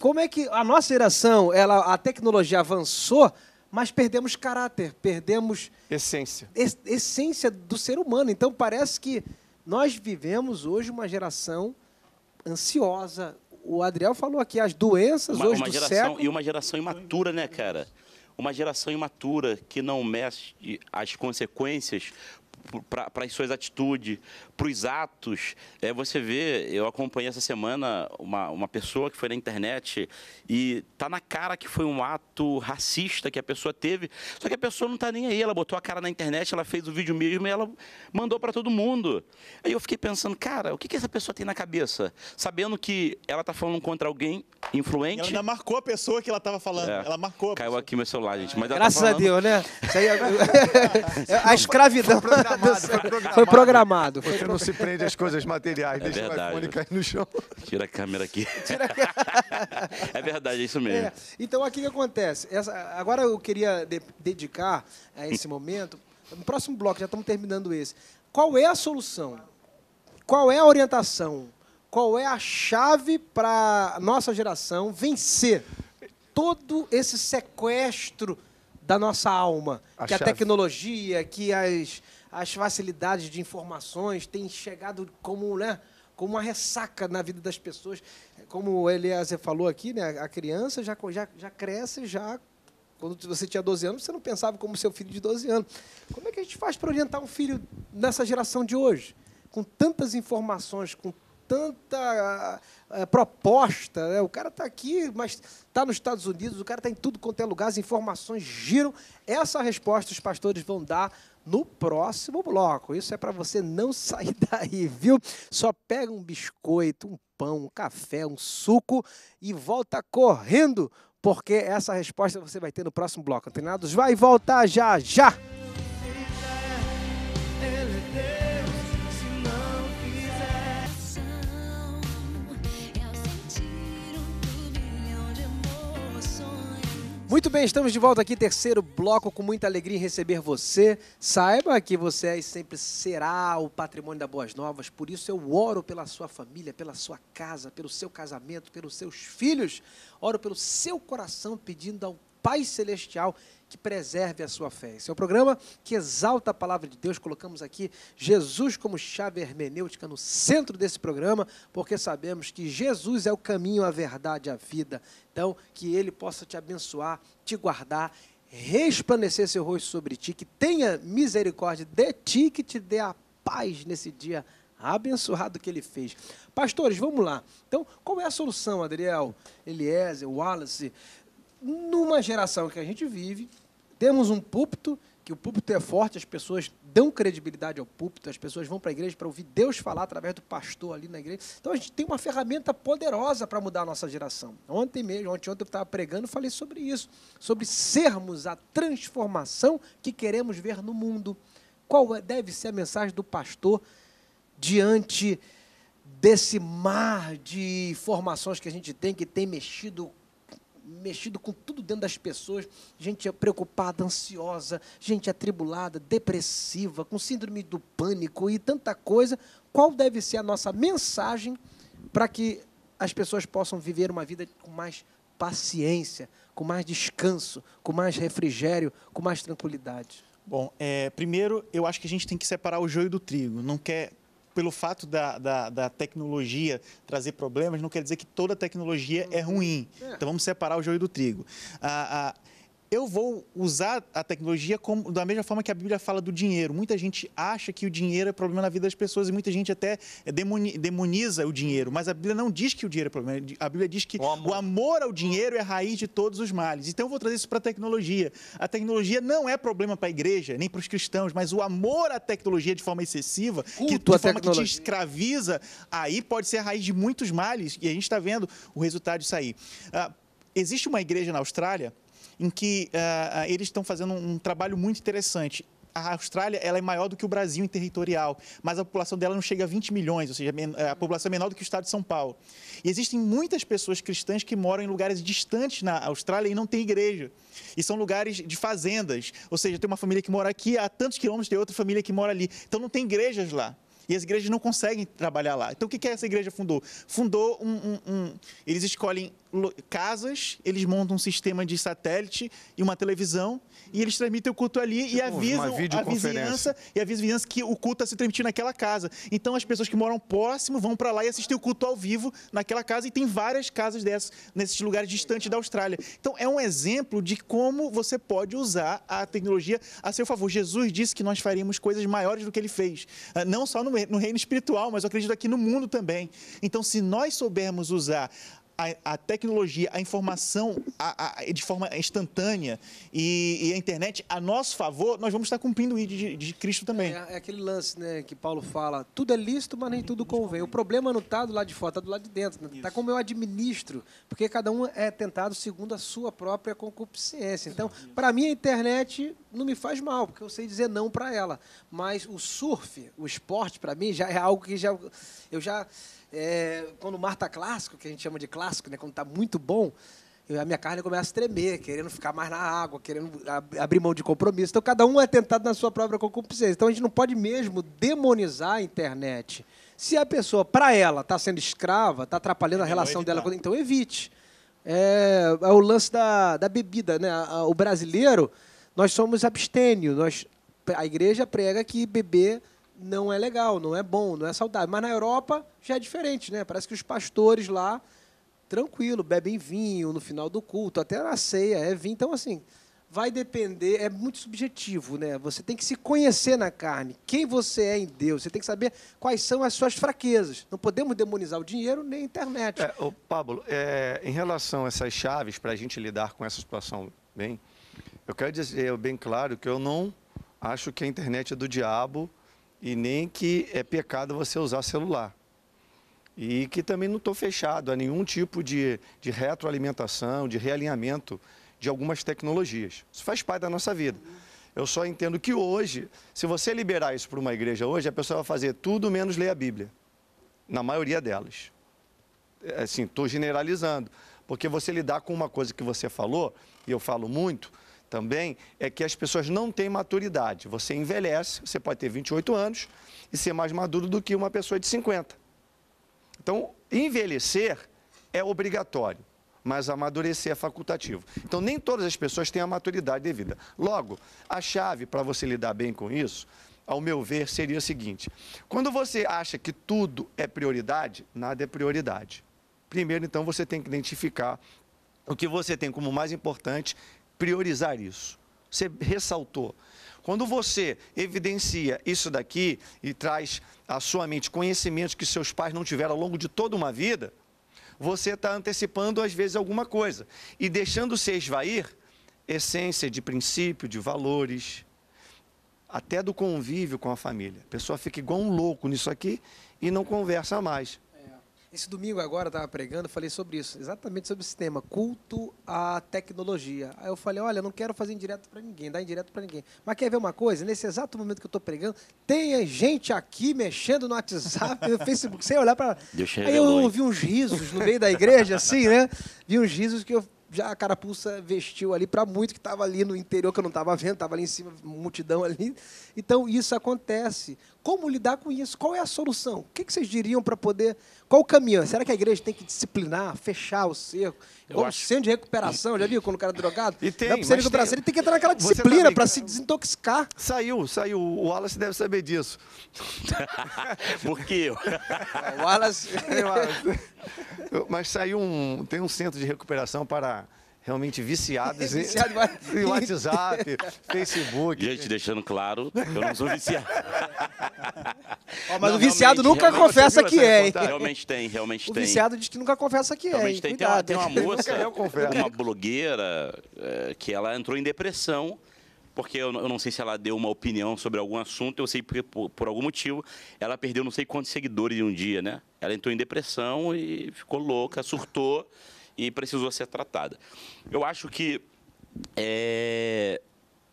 Como é que a nossa geração, ela, a tecnologia avançou, mas perdemos caráter, perdemos. Essência. Es, essência do ser humano. Então parece que nós vivemos hoje uma geração ansiosa. O Adriel falou aqui, as doenças uma, hoje uma do geração, século... E uma geração imatura, né, cara? Uma geração imatura que não mexe as consequências para as suas atitudes, para os atos. É, você vê, eu acompanhei essa semana uma, uma pessoa que foi na internet e tá na cara que foi um ato racista que a pessoa teve, só que a pessoa não está nem aí, ela botou a cara na internet, ela fez o vídeo mesmo e ela mandou para todo mundo. Aí eu fiquei pensando, cara, o que, que essa pessoa tem na cabeça? Sabendo que ela está falando contra alguém influente. E ela ainda marcou a pessoa que ela estava falando. É. Ela marcou. Caiu pessoa. aqui meu celular, gente. Mas tá Graças tá falando... a Deus, né? Aí, é a escravidão foi programado. Foi programado. Você não se prende às coisas materiais. É deixa verdade. o iPhone cair no chão. Tira a câmera aqui. A... é verdade, é isso mesmo. É. Então, aqui que acontece? Essa, agora eu queria de, dedicar a esse momento, no próximo bloco, já estamos terminando esse. Qual é a solução? Qual é a orientação? Qual é a chave para a nossa geração vencer todo esse sequestro da nossa alma, a que chave. a tecnologia, que as as facilidades de informações têm chegado como, né, como uma ressaca na vida das pessoas. Como o Eliezer falou aqui, né, a criança já, já, já cresce já quando você tinha 12 anos, você não pensava como seu filho de 12 anos. Como é que a gente faz para orientar um filho nessa geração de hoje? Com tantas informações, com tanta é, proposta. Né? O cara está aqui, mas está nos Estados Unidos, o cara está em tudo quanto é lugar, as informações giram. Essa resposta os pastores vão dar no próximo bloco. Isso é para você não sair daí, viu? Só pega um biscoito, um pão, um café, um suco e volta correndo, porque essa resposta você vai ter no próximo bloco. Treinados, vai voltar já, já! Muito bem, estamos de volta aqui, terceiro bloco, com muita alegria em receber você. Saiba que você é e sempre será o patrimônio da Boas Novas, por isso eu oro pela sua família, pela sua casa, pelo seu casamento, pelos seus filhos. Oro pelo seu coração pedindo ao Pai Celestial que preserve a sua fé. Esse é um programa que exalta a palavra de Deus. Colocamos aqui Jesus como chave hermenêutica no centro desse programa, porque sabemos que Jesus é o caminho, a verdade, a vida. Então, que Ele possa te abençoar, te guardar, resplandecer seu rosto sobre ti, que tenha misericórdia de ti, que te dê a paz nesse dia abençoado que ele fez. Pastores, vamos lá. Então, qual é a solução, Adriel, Eliezer, Wallace, numa geração que a gente vive, temos um púlpito, que o púlpito é forte, as pessoas dão credibilidade ao púlpito, as pessoas vão para a igreja para ouvir Deus falar através do pastor ali na igreja. Então a gente tem uma ferramenta poderosa para mudar a nossa geração. Ontem mesmo, ontem, ontem eu estava pregando e falei sobre isso, sobre sermos a transformação que queremos ver no mundo. Qual é, deve ser a mensagem do pastor diante desse mar de informações que a gente tem, que tem mexido mexido com tudo dentro das pessoas, gente preocupada, ansiosa, gente atribulada, depressiva, com síndrome do pânico e tanta coisa. Qual deve ser a nossa mensagem para que as pessoas possam viver uma vida com mais paciência, com mais descanso, com mais refrigério, com mais tranquilidade? Bom, é, primeiro eu acho que a gente tem que separar o joio do trigo. Não quer pelo fato da, da, da, tecnologia trazer problemas, não quer dizer que toda tecnologia é uhum. ruim. É. Então vamos separar o joio do trigo. Ah, ah, eu vou usar a tecnologia como, da mesma forma que a Bíblia fala do dinheiro. Muita gente acha que o dinheiro é problema na vida das pessoas e muita gente até demoni, demoniza o dinheiro. Mas a Bíblia não diz que o dinheiro é problema. A Bíblia diz que o amor, o amor ao dinheiro é a raiz de todos os males. Então eu vou trazer isso para a tecnologia. A tecnologia não é problema para a igreja, nem para os cristãos, mas o amor à tecnologia de forma excessiva, que, de forma tecnologia. que te escraviza, aí pode ser a raiz de muitos males. E a gente está vendo o resultado disso aí. Uh, existe uma igreja na Austrália em que uh, eles estão fazendo um trabalho muito interessante a Austrália ela é maior do que o Brasil em territorial, mas a população dela não chega a 20 milhões, ou seja, a população é menor do que o estado de São Paulo. E existem muitas pessoas cristãs que moram em lugares distantes na Austrália e não tem igreja. E são lugares de fazendas, ou seja, tem uma família que mora aqui, há tantos quilômetros tem outra família que mora ali. Então não tem igrejas lá. E as igrejas não conseguem trabalhar lá. Então, o que, que essa igreja fundou? Fundou um. um, um eles escolhem casas, eles montam um sistema de satélite e uma televisão e eles transmitem o culto ali tipo e avisam a vizinhança e avisam a vizinhança que o culto está se transmitindo naquela casa. Então as pessoas que moram próximo vão para lá e assistem o culto ao vivo naquela casa e tem várias casas dessas nesses lugares distantes da Austrália. Então é um exemplo de como você pode usar a tecnologia a seu favor. Jesus disse que nós faríamos coisas maiores do que ele fez, ah, não só no reino espiritual, mas eu acredito aqui no mundo também. Então se nós soubermos usar a, a tecnologia, a informação a, de forma instantânea e, e, a internet a nosso favor, nós vamos estar cumprindo o ID de, de Cristo também. É, é, aquele lance né, que Paulo fala: tudo é lícito, mas nem tudo convém. O problema não está do lado de fora, está do lado de dentro. Está né? como eu administro, porque cada um é tentado segundo a sua própria concupiscência. Então, para mim, a internet não me faz mal, porque eu sei dizer não para ela. Mas o surf, o esporte, para mim, já é algo que já, eu já é, quando o mar está clássico, que a gente chama de clássico, né, quando está muito bom, a minha carne começa a tremer, querendo ficar mais na água, querendo abrir mão de compromisso. Então, cada um é tentado na sua própria concupiscência. Então, a gente não pode mesmo demonizar a internet. Se a pessoa, para ela, está sendo escrava, está atrapalhando a relação é dela, então evite. É, é o lance da, da bebida. Né? O brasileiro, nós somos abstênios. Nós, a igreja prega que beber não é legal, não é bom, não é saudável. Mas na Europa já é diferente, né? Parece que os pastores lá, tranquilo, bebem vinho no final do culto, até na ceia é vinho. Então, assim, vai depender, é muito subjetivo, né? Você tem que se conhecer na carne, quem você é em Deus. Você tem que saber quais são as suas fraquezas. Não podemos demonizar o dinheiro nem a internet. É, ô, Pablo, é, em relação a essas chaves para a gente lidar com essa situação, bem, eu quero dizer bem claro que eu não acho que a internet é do diabo e nem que é pecado você usar celular. E que também não estou fechado a nenhum tipo de, de retroalimentação, de realinhamento de algumas tecnologias. Isso faz parte da nossa vida. Eu só entendo que hoje, se você liberar isso para uma igreja hoje, a pessoa vai fazer tudo menos ler a Bíblia, na maioria delas. É, assim, estou generalizando, porque você lidar com uma coisa que você falou, e eu falo muito, também é que as pessoas não têm maturidade. Você envelhece, você pode ter 28 anos e ser mais maduro do que uma pessoa de 50. Então, envelhecer é obrigatório, mas amadurecer é facultativo. Então, nem todas as pessoas têm a maturidade devida. Logo, a chave para você lidar bem com isso, ao meu ver, seria o seguinte: quando você acha que tudo é prioridade, nada é prioridade. Primeiro, então, você tem que identificar o que você tem como mais importante priorizar isso. Você ressaltou. Quando você evidencia isso daqui e traz à sua mente conhecimentos que seus pais não tiveram ao longo de toda uma vida, você está antecipando, às vezes, alguma coisa e deixando-se esvair essência de princípio, de valores, até do convívio com a família. A pessoa fica igual um louco nisso aqui e não conversa mais. Esse domingo agora eu estava pregando, falei sobre isso, exatamente sobre esse tema, culto à tecnologia. Aí eu falei, olha, não quero fazer indireto para ninguém, dar indireto para ninguém. Mas quer ver uma coisa? Nesse exato momento que eu estou pregando, tem gente aqui mexendo no WhatsApp, no Facebook, sem olhar para. Aí eu ouvi uns risos no meio da igreja, assim, né? Vi uns risos que eu já a carapuça vestiu ali para muito que estava ali no interior, que eu não estava vendo, estava ali em cima, multidão ali. Então, isso acontece. Como lidar com isso? Qual é a solução? O que vocês diriam para poder. Qual o caminho? Será que a igreja tem que disciplinar, fechar o cerco? Igual acho... centro de recuperação, já viu? Quando o cara é drogado. E tem, centro é ele tem que entrar naquela disciplina para se desintoxicar. Saiu, saiu. O Wallace deve saber disso. Por que eu? O Wallace... Mas saiu um. Tem um centro de recuperação para realmente viciados em, em WhatsApp, Facebook. Gente, deixando claro, eu não sou viciado. mas não, o viciado nunca confessa que é, hein? Realmente tem, realmente o tem. O viciado diz que nunca confessa que realmente é. Tem. Tem, tem, uma, tem uma moça, uma blogueira, é, que ela entrou em depressão porque eu, não sei se ela deu uma opinião sobre algum assunto, eu sei porque por, por, algum motivo ela perdeu não sei quantos seguidores em um dia, né? Ela entrou em depressão e ficou louca, surtou e precisou ser tratada. Eu acho que é,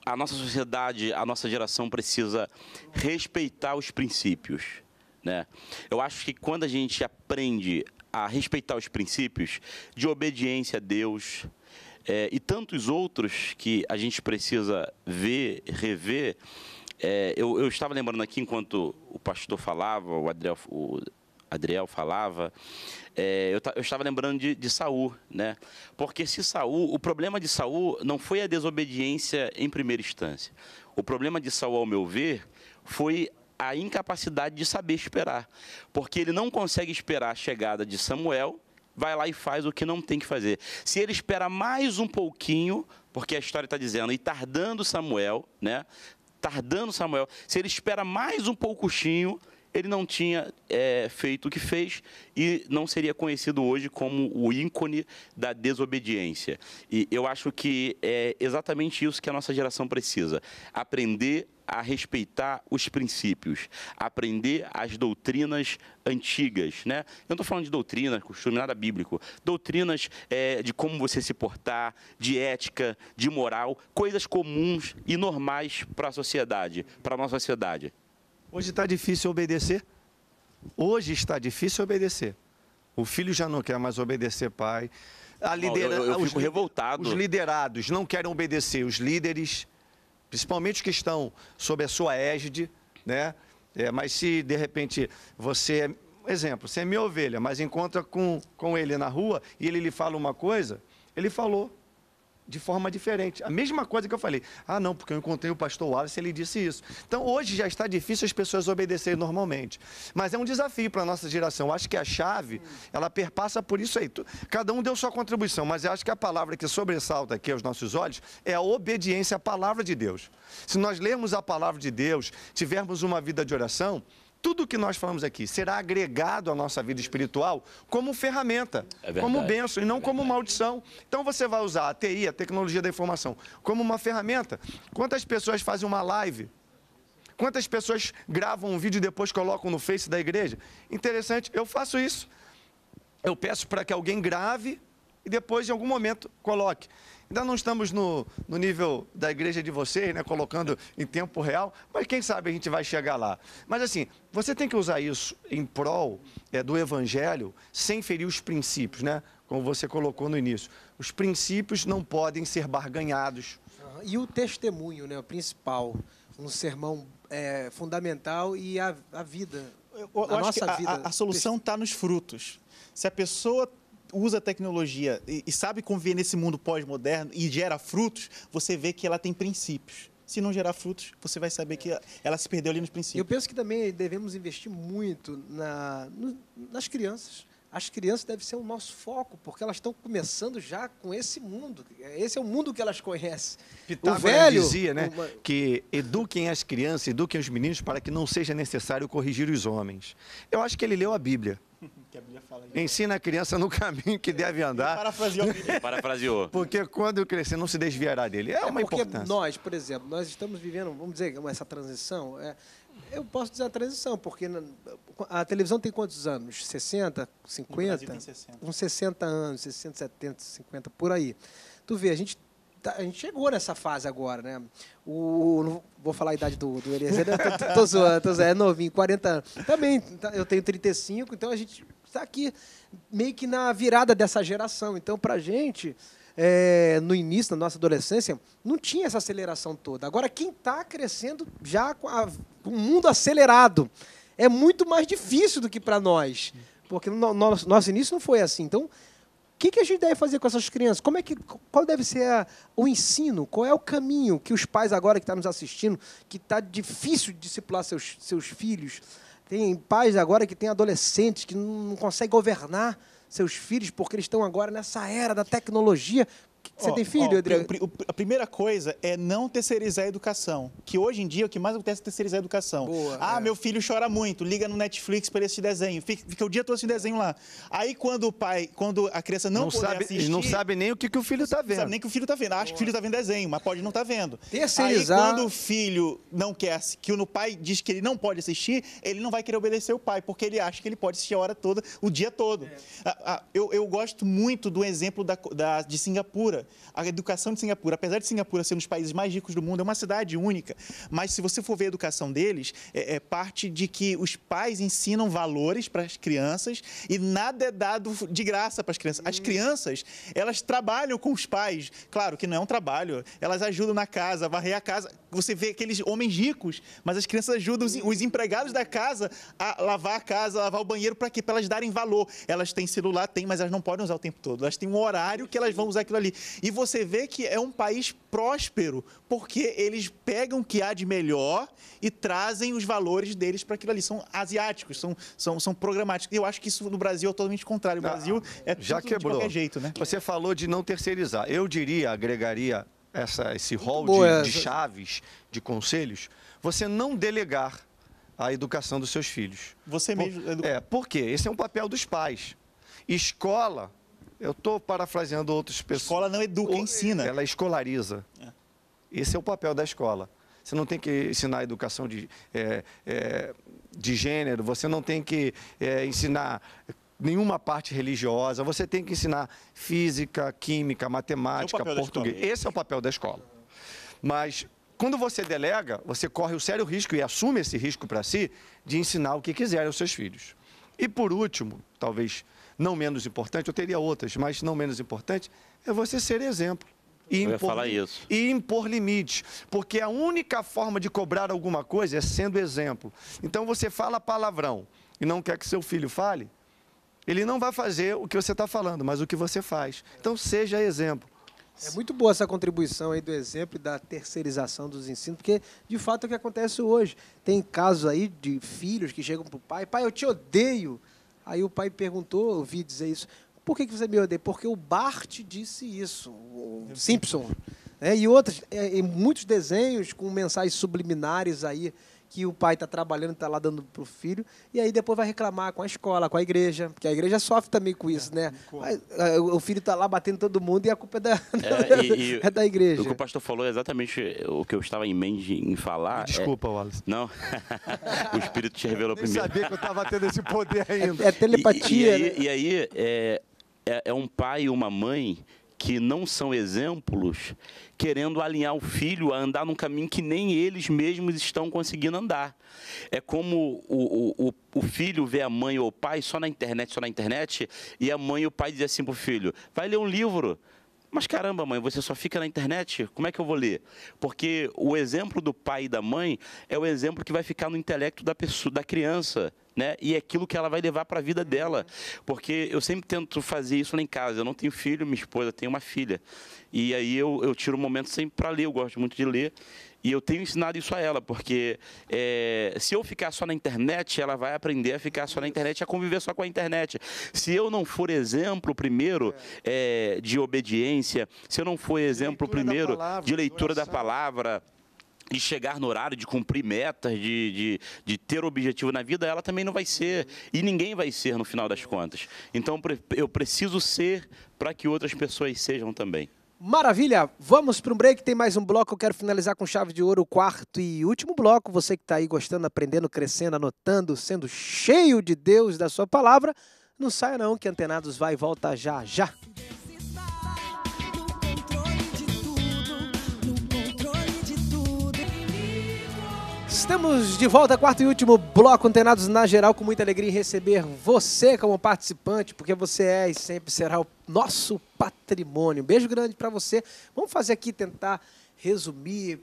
a nossa sociedade, a nossa geração precisa respeitar os princípios. Né? Eu acho que quando a gente aprende a respeitar os princípios de obediência a Deus é, e tantos outros que a gente precisa ver, rever, é, eu, eu, estava lembrando aqui enquanto o pastor falava, o Adriel, o Adriel falava, é, eu, eu, estava lembrando de, de Saul, né? Porque se Saul, o problema de Saul não foi a desobediência em primeira instância. O problema de Saul, ao meu ver, foi a incapacidade de saber esperar, porque ele não consegue esperar a chegada de Samuel. Vai lá e faz o que não tem que fazer. Se ele espera mais um pouquinho, porque a história está dizendo, e tardando Samuel, né? Tardando Samuel, se ele espera mais um pouquinho, ele não tinha é, feito o que fez e não seria conhecido hoje como o ícone da desobediência. E eu acho que é exatamente isso que a nossa geração precisa: aprender a respeitar os princípios, aprender as doutrinas antigas, né? Eu não estou falando de doutrinas, costume, nada bíblico. Doutrinas é, de como você se portar, de ética, de moral, coisas comuns e normais para a sociedade, para a nossa sociedade. Hoje está difícil obedecer. Hoje está difícil obedecer. O filho já não quer mais obedecer pai. A lidera... eu, eu, eu fico os, revoltado. Os liderados não querem obedecer. Os líderes, principalmente os que estão sob a sua égide, né? É, mas se de repente você, é, exemplo, você é minha ovelha, mas encontra com, com ele na rua e ele lhe fala uma coisa, ele falou, de forma diferente. A mesma coisa que eu falei. Ah, não, porque eu encontrei o pastor Wallace e ele disse isso. Então, hoje já está difícil as pessoas obedecerem normalmente. Mas é um desafio para a nossa geração. Eu acho que a chave, ela perpassa por isso aí. Cada um deu sua contribuição, mas eu acho que a palavra que sobressalta aqui aos nossos olhos é a obediência à palavra de Deus. Se nós lermos a palavra de Deus, tivermos uma vida de oração, tudo o que nós falamos aqui será agregado à nossa vida espiritual como ferramenta, é como benção e não é como maldição. Então você vai usar a TI, a tecnologia da informação, como uma ferramenta. Quantas pessoas fazem uma live? Quantas pessoas gravam um vídeo e depois colocam no Face da igreja? Interessante, eu faço isso. Eu peço para que alguém grave e depois, em algum momento, coloque. Ainda não estamos no, no nível da igreja de vocês, né, colocando em tempo real, mas quem sabe a gente vai chegar lá. Mas assim, você tem que usar isso em prol é, do evangelho, sem ferir os princípios, né? Como você colocou no início. Os princípios não podem ser barganhados. E o testemunho, né, o principal, um sermão é, fundamental e a, a vida. Eu, eu a nossa a, vida. A, a solução está nos frutos. Se a pessoa usa tecnologia e, e sabe conviver nesse mundo pós-moderno e gera frutos, você vê que ela tem princípios. Se não gerar frutos, você vai saber que ela se perdeu ali nos princípios. Eu penso que também devemos investir muito na, no, nas crianças as crianças devem ser o nosso foco, porque elas estão começando já com esse mundo. Esse é o mundo que elas conhecem. Pitágoras o velho dizia, né, uma... que eduquem as crianças, eduquem os meninos para que não seja necessário corrigir os homens. Eu acho que ele leu a Bíblia. que a Bíblia fala. Isso. Ensina a criança no caminho que deve andar. Parafraseou. Parafraseou. Porque quando crescer não se desviará dele. É, é uma porque importância. nós, por exemplo, nós estamos vivendo, vamos dizer, essa transição. É, eu posso dizer a transição, porque a televisão tem quantos anos? 60, 50? No tem 60. Uns 60 anos, 60, 70, 50, por aí. Tu vê, a gente Tá, a gente chegou nessa fase agora, né? O, não vou falar a idade do, do Eliezer, tô, tô, tô, zoando, tô zoando, é novinho, 40 anos. Também, tá, eu tenho 35, então a gente está aqui meio que na virada dessa geração. Então, para a gente, é, no início, da nossa adolescência, não tinha essa aceleração toda. Agora, quem está crescendo já com, a, com o mundo acelerado é muito mais difícil do que para nós. Porque no nosso, nosso início não foi assim. Então, que, que a gente deve fazer com essas crianças? Como é que, qual deve ser a, o ensino? Qual é o caminho que os pais agora que estão tá nos assistindo, que está difícil de discipular seus, seus filhos? Tem pais agora que têm adolescentes que não, não conseguem governar seus filhos porque eles estão agora nessa era da tecnologia. Você tem filho, Adriano? A primeira coisa é não terceirizar a educação. Que hoje em dia o que mais acontece é terceirizar a educação. Boa, ah, é. meu filho chora muito, liga no Netflix para esse desenho. Fica, fica, o dia todo esse desenho lá. Aí quando o pai, quando a criança não, não sabe, assistir, Não sabe nem o que, que o filho está vendo. Não sabe nem o que o filho está vendo. acho Boa. que o filho está vendo desenho, mas pode não estar tá vendo. Terceirizar. Aí quando o filho não quer, que o pai diz que ele não pode assistir, ele não vai querer obedecer o pai, porque ele acha que ele pode assistir a hora toda, o dia todo. É. Ah, ah, eu, eu, gosto muito do exemplo da, da de Singapura. Singapura, a educação de Singapura, apesar de Singapura ser um dos países mais ricos do mundo, é uma cidade única. Mas se você for ver a educação deles, é, é parte de que os pais ensinam valores para as crianças e nada é dado de graça para as crianças. As hum. crianças, elas trabalham com os pais. Claro que não é um trabalho, elas ajudam na casa, varrer a casa você vê aqueles homens ricos, mas as crianças ajudam os, os empregados da casa a lavar a casa, a lavar o banheiro, para quê? Para elas darem valor. Elas têm celular, têm, mas elas não podem usar o tempo todo. Elas têm um horário que elas vão usar aquilo ali. E você vê que é um país próspero, porque eles pegam o que há de melhor e trazem os valores deles para aquilo ali. São asiáticos, são, são, são programáticos. E eu acho que isso no Brasil é totalmente contrário. O ah, Brasil ah, é já quebrou. de qualquer jeito, né? Você falou de não terceirizar. Eu diria, agregaria essa, esse rol de, de chaves, de conselhos, você não delegar a educação dos seus filhos. Você mesmo. é, por quê? Esse é um papel dos pais. Escola, eu estou parafraseando outras pessoas. Escola não educa, ou, ensina. Ela escolariza. É. Esse é o papel da escola. Você não tem que ensinar educação de, é, é, de gênero, você não tem que é, ensinar nenhuma parte religiosa, você tem que ensinar física, química, matemática, é português. Esse é o papel da escola. Mas quando você delega, você corre o sério risco e assume esse risco para si de ensinar o que quiser aos seus filhos. E por último, talvez não menos importante, eu teria outras, mas não menos importante, é você ser exemplo. E impor, e impor, limites. Porque a única forma de cobrar alguma coisa é sendo exemplo. Então você fala palavrão e não quer que seu filho fale, ele não vai fazer o que você está falando, mas o que você faz. Então, seja exemplo. É muito boa essa contribuição aí do exemplo da terceirização dos ensinos, porque de fato é o que acontece hoje. Tem casos aí de filhos que chegam para o pai, pai, eu te odeio. Aí o pai perguntou, ouvi dizer isso, por que, que você me odeia? Porque o Bart disse isso, o Simpson. Né? E outros, é, e muitos desenhos com mensagens subliminares aí que o pai está trabalhando, está lá dando para o filho, e aí depois vai reclamar com a escola, com a igreja, porque a igreja sofre também com isso, é, né? Mas, ah, o filho está lá batendo todo mundo e a culpa é da, é, e, é da igreja. O que o pastor falou é exatamente o que eu estava em mente em falar. É Desculpa, é... Wallace. Não, o Espírito te revelou eu primeiro. Eu sabia que eu estava tendo esse poder é, ainda. É, telepatia. E, e né? aí, né? e aí é, é um pai e uma mãe que não são exemplos, querendo alinhar o filho a andar num caminho que nem eles mesmos estão conseguindo andar. É como o, o, o filho vê a mãe ou o pai só na internet, só na internet, e a mãe e o pai dizem assim para o filho: vai ler um livro. Mas caramba, mãe, você só fica na internet? Como é que eu vou ler? Porque o exemplo do pai e da mãe é o exemplo que vai ficar no intelecto da pessoa, da criança, né? E é aquilo que ela vai levar para a vida dela. Porque eu sempre tento fazer isso lá em casa. Eu não tenho filho, minha esposa tem uma filha. E aí eu, eu tiro um momento sempre para ler, eu gosto muito de ler. E eu tenho ensinado isso a ela, porque é, se eu ficar só na internet, ela vai aprender a ficar só na internet, a conviver só com a internet. Se eu não for exemplo primeiro é, de obediência, se eu não for exemplo primeiro palavra, de leitura da palavra, de chegar no horário, de cumprir metas, de, de, de, ter objetivo na vida, ela também não vai ser. E ninguém vai ser no final das contas. Então eu preciso ser para que outras pessoas sejam também. Maravilha! Vamos para um break, tem mais um bloco. Eu quero finalizar com chave de ouro, o quarto e último bloco. Você que está aí gostando, aprendendo, crescendo, anotando, sendo cheio de Deus da sua palavra, não saia não, que Antenados vai e volta já já. Estamos de volta, quarto e último bloco, antenados na geral, com muita alegria em receber você como participante, porque você é e sempre será o nosso patrimônio. Um beijo grande para você. Vamos fazer aqui, tentar resumir,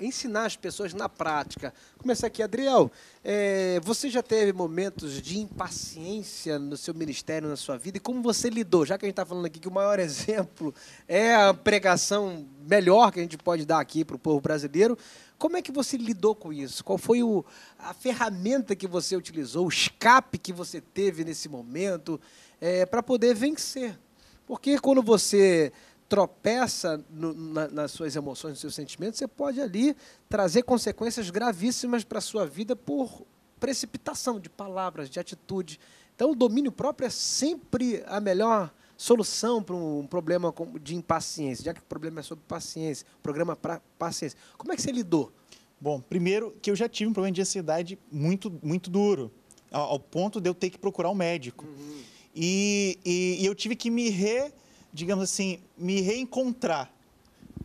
ensinar as pessoas na prática. Começar aqui, Adriel. É, você já teve momentos de impaciência no seu ministério, na sua vida, e como você lidou? Já que a gente está falando aqui que o maior exemplo é a pregação melhor que a gente pode dar aqui para o povo brasileiro, como é que você lidou com isso? Qual foi o, a ferramenta que você utilizou, o escape que você teve nesse momento é, para poder vencer? Porque quando você tropeça no, na, nas suas emoções, nos seus sentimentos, você pode ali trazer consequências gravíssimas para a sua vida por precipitação de palavras, de atitude. Então, o domínio próprio é sempre a melhor solução para um problema de impaciência, já que o problema é sobre paciência, programa é para paciência. Como é que você lidou? Bom, primeiro que eu já tive um problema de ansiedade muito, muito duro, ao, ponto de eu ter que procurar um médico. Uhum. E, e, e, eu tive que me re, digamos assim, me reencontrar.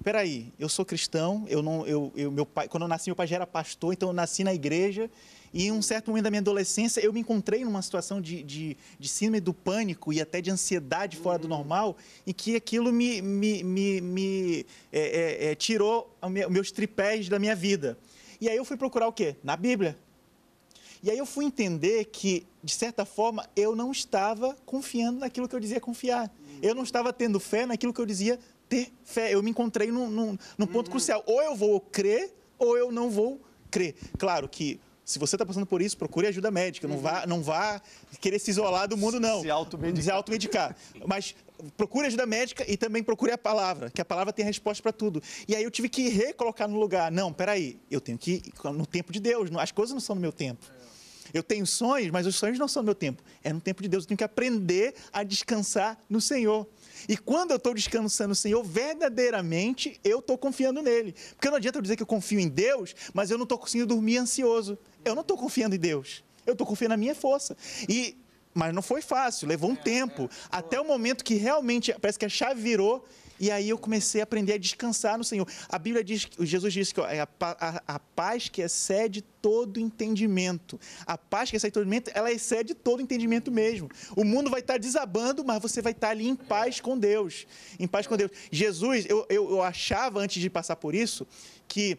Peraí, eu sou cristão, eu não, eu, eu meu pai, quando eu nasci meu pai já era pastor, então eu nasci na igreja e em um certo momento da minha adolescência, eu me encontrei numa situação de, de, de síndrome do pânico e até de ansiedade fora uhum. do hum. normal, e que aquilo me, me, me, me é, é, é, tirou os meus tripés da minha vida. E aí eu fui procurar o quê? Na Bíblia. E aí eu fui entender que, de certa forma, eu não estava confiando naquilo que eu dizia confiar. Eu não estava tendo fé naquilo que eu dizia ter fé. Eu me encontrei num, num, num ponto uhum. crucial. Ou eu vou crer, ou eu não vou crer. Claro que se você está passando por isso, procure ajuda médica. Não, uhum. vá, não vá querer se isolar do mundo, não. Se automedicar. Se automedicar. Mas procure ajuda médica e também procure a palavra, que a palavra tem resposta para tudo. E aí eu tive que recolocar no lugar. Não, peraí, eu tenho que ir no tempo de Deus. As coisas não são no meu tempo. Eu tenho sonhos, mas os sonhos não são no meu tempo. É no tempo de Deus. Eu tenho que aprender a descansar no Senhor. E quando eu estou descansando no Senhor, verdadeiramente eu estou confiando nele. Porque não adianta eu dizer que eu confio em Deus, mas eu não estou conseguindo dormir ansioso eu não estou confiando em Deus. Eu estou confiando na minha força. E, mas não foi fácil, levou um é, tempo. É, até o momento que realmente parece que a chave virou e aí eu comecei a aprender a descansar no Senhor. A Bíblia diz, Jesus disse que é a, a, a, paz que excede todo entendimento. A paz que excede todo entendimento, ela excede todo entendimento mesmo. O mundo vai estar desabando, mas você vai estar ali em paz com Deus. Em paz com Deus. Jesus, eu, eu, eu achava antes de passar por isso que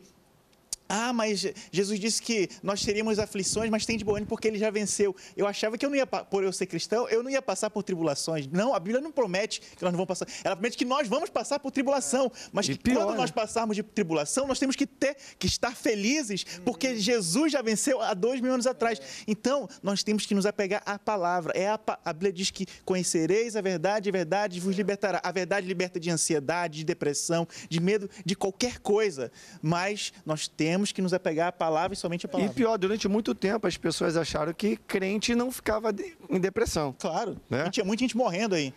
ah, mas Jesus disse que nós teríamos aflições, mas tem de bom porque ele já venceu. Eu achava que eu não ia, por eu ser cristão, eu não ia passar por tribulações. Não, a Bíblia não promete que nós não vamos passar. Ela promete que nós vamos passar por tribulação, é. mas que quando nós passarmos de tribulação, nós temos que ter que estar felizes, porque uhum. Jesus já venceu há dois mil anos atrás. É. Então, nós temos que nos apegar à palavra. É a, a Bíblia diz que conhecereis a verdade, a verdade vos libertará. A verdade liberta de ansiedade, de depressão, de medo, de qualquer coisa. Mas nós temos temos que nos apegar à palavra e somente à palavra. E pior, durante muito tempo as pessoas acharam que crente não ficava em depressão. Claro, né? e tinha muita gente morrendo aí.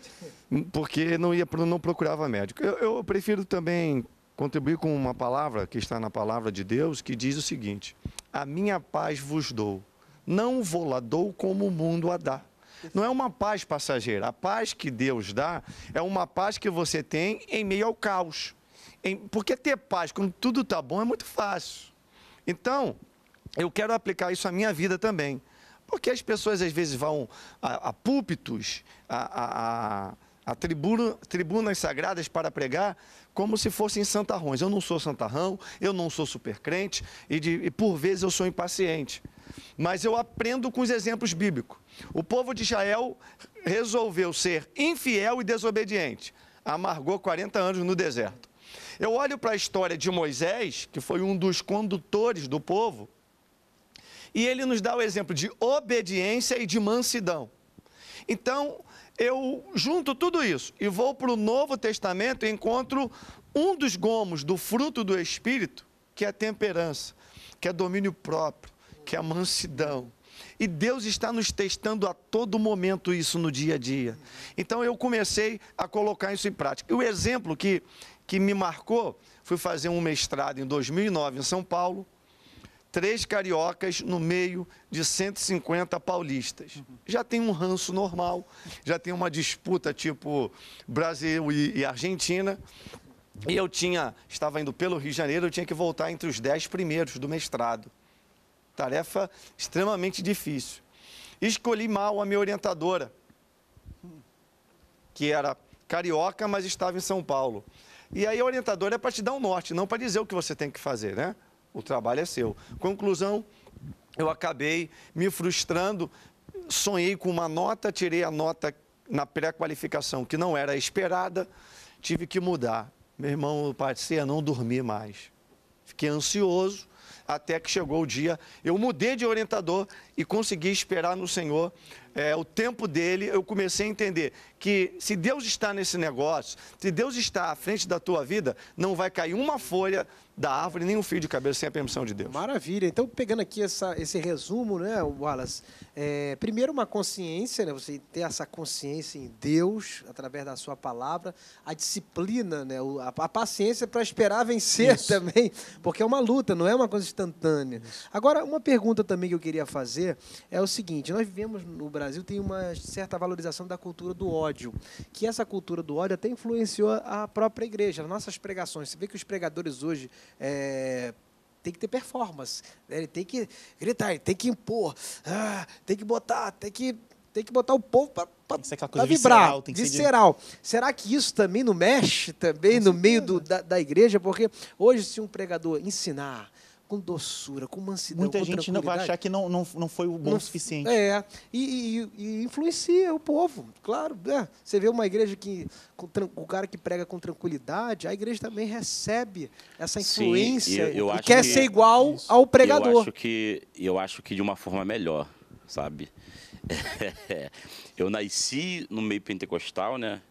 Porque não, ia, não procurava médico. Eu, eu prefiro também contribuir com uma palavra que está na palavra de Deus, que diz o seguinte, a minha paz vos dou, não vou lá dou como o mundo a dá. Não é uma paz passageira, a paz que Deus dá é uma paz que você tem em meio ao caos. Em, porque ter paz quando tudo está bom é muito fácil. Então, eu quero aplicar isso à minha vida também. Porque as pessoas às vezes vão a, a púlpitos, a, a, a tribuna, tribunas sagradas para pregar como se fossem santarrões. Eu não sou santarrão, eu não sou supercrente e, de, e por vezes eu sou impaciente. Mas eu aprendo com os exemplos bíblicos. O povo de Israel resolveu ser infiel e desobediente. Amargou 40 anos no deserto. Eu olho para a história de Moisés, que foi um dos condutores do povo, e ele nos dá o exemplo de obediência e de mansidão. Então, eu junto tudo isso e vou para o Novo Testamento e encontro um dos gomos do fruto do Espírito, que é a temperança, que é domínio próprio, que é a mansidão. E Deus está nos testando a todo momento isso no dia a dia. Então eu comecei a colocar isso em prática. E o exemplo que que me marcou, fui fazer um mestrado em 2009 em São Paulo, três cariocas no meio de 150 paulistas. Já tem um ranço normal, já tem uma disputa tipo Brasil e, e, Argentina. E eu tinha, estava indo pelo Rio de Janeiro, eu tinha que voltar entre os dez primeiros do mestrado. Tarefa extremamente difícil. Escolhi mal a minha orientadora, que era carioca, mas estava em São Paulo. E aí o orientador é para te dar um norte, não para dizer o que você tem que fazer, né? O trabalho é seu. Conclusão, eu acabei me frustrando, sonhei com uma nota, tirei a nota na pré-qualificação que não era esperada, tive que mudar. Meu irmão, parecia não dormir mais. Fiquei ansioso até que chegou o dia. Eu mudei de orientador e consegui esperar no Senhor é, o tempo dele, eu comecei a entender que se Deus está nesse negócio, se Deus está à frente da tua vida, não vai cair uma folha da árvore, nem um fio de cabeça sem a permissão de Deus. Maravilha. Então, pegando aqui essa, esse resumo, né, Wallace? É, primeiro, uma consciência, né, você ter essa consciência em Deus, através da sua palavra, a disciplina, né, a, a paciência para esperar vencer Isso. também, porque é uma luta, não é uma coisa instantânea. Isso. Agora, uma pergunta também que eu queria fazer é o seguinte: nós vivemos no Brasil Brasil tem uma certa valorização da cultura do ódio, que essa cultura do ódio até influenciou a própria igreja, as nossas pregações. Você vê que os pregadores hoje é, tem que ter performance, né? ele tem que gritar, ele tem que impor, ah, tem que botar, tem que tem que botar o povo para vibrar, visceral, tem que visceral. Ser de... Será que isso também não mexe também no meio do, da, da igreja? Porque hoje, se um pregador ensinar, com doçura, com mansidão. Muita com gente não vai achar que não, não, não foi o bom o suficiente. É, e, e, e, influencia o povo, claro. É. Você vê uma igreja que, com, o cara que prega com tranquilidade, a igreja também recebe essa influência Sim, eu, eu e quer que, ser igual isso. ao pregador. Eu acho, que, eu acho que de uma forma melhor, sabe? É, eu nasci no meio pentecostal, né?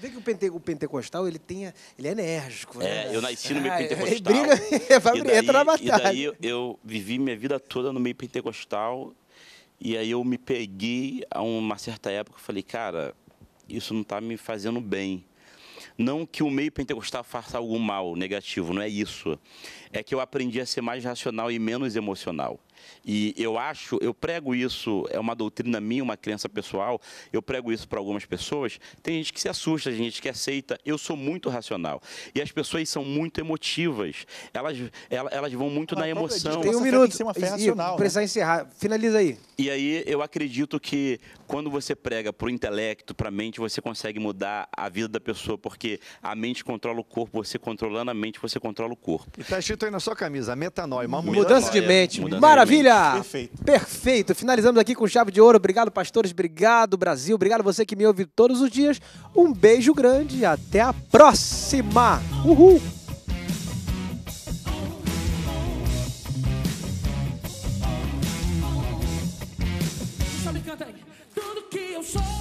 Vê que o, pente, o pentecostal, ele, tem, ele é enérgico. É, né? eu nasci no meio ah, pentecostal. Ele briga, é, vai, e daí, entra na batalha. E daí eu, eu vivi minha vida toda no meio pentecostal. E aí eu me peguei a uma certa época e falei, cara, isso não está me fazendo bem. Não que o meio pentecostal faça algo mal, negativo, não é isso. É que eu aprendi a ser mais racional e menos emocional. E eu acho, eu prego isso, é uma doutrina minha, uma crença pessoal, eu prego isso para algumas pessoas. Tem gente que se assusta, tem gente que aceita. Eu sou muito racional. E as pessoas são muito emotivas. Elas, elas, elas vão muito Mas, ah, na então emoção. Tem um minuto. Tem que ser uma fé racional, né? encerrar. Finaliza aí. E aí eu acredito que quando você prega para o intelecto, para a mente, você consegue mudar a vida da pessoa, porque a mente controla o corpo, você controlando a mente, você controla o corpo. E está escrito aí na sua camisa, metanoia, uma mudança, mudança de mente. Mudança Maravilha! Perfeito. Perfeito. Finalizamos aqui com chave de ouro. Obrigado, pastores. Obrigado, Brasil. Obrigado você que me ouve todos os dias. Um beijo grande e até a próxima. Uhul! Sabe, canta aí. Tudo que eu sou.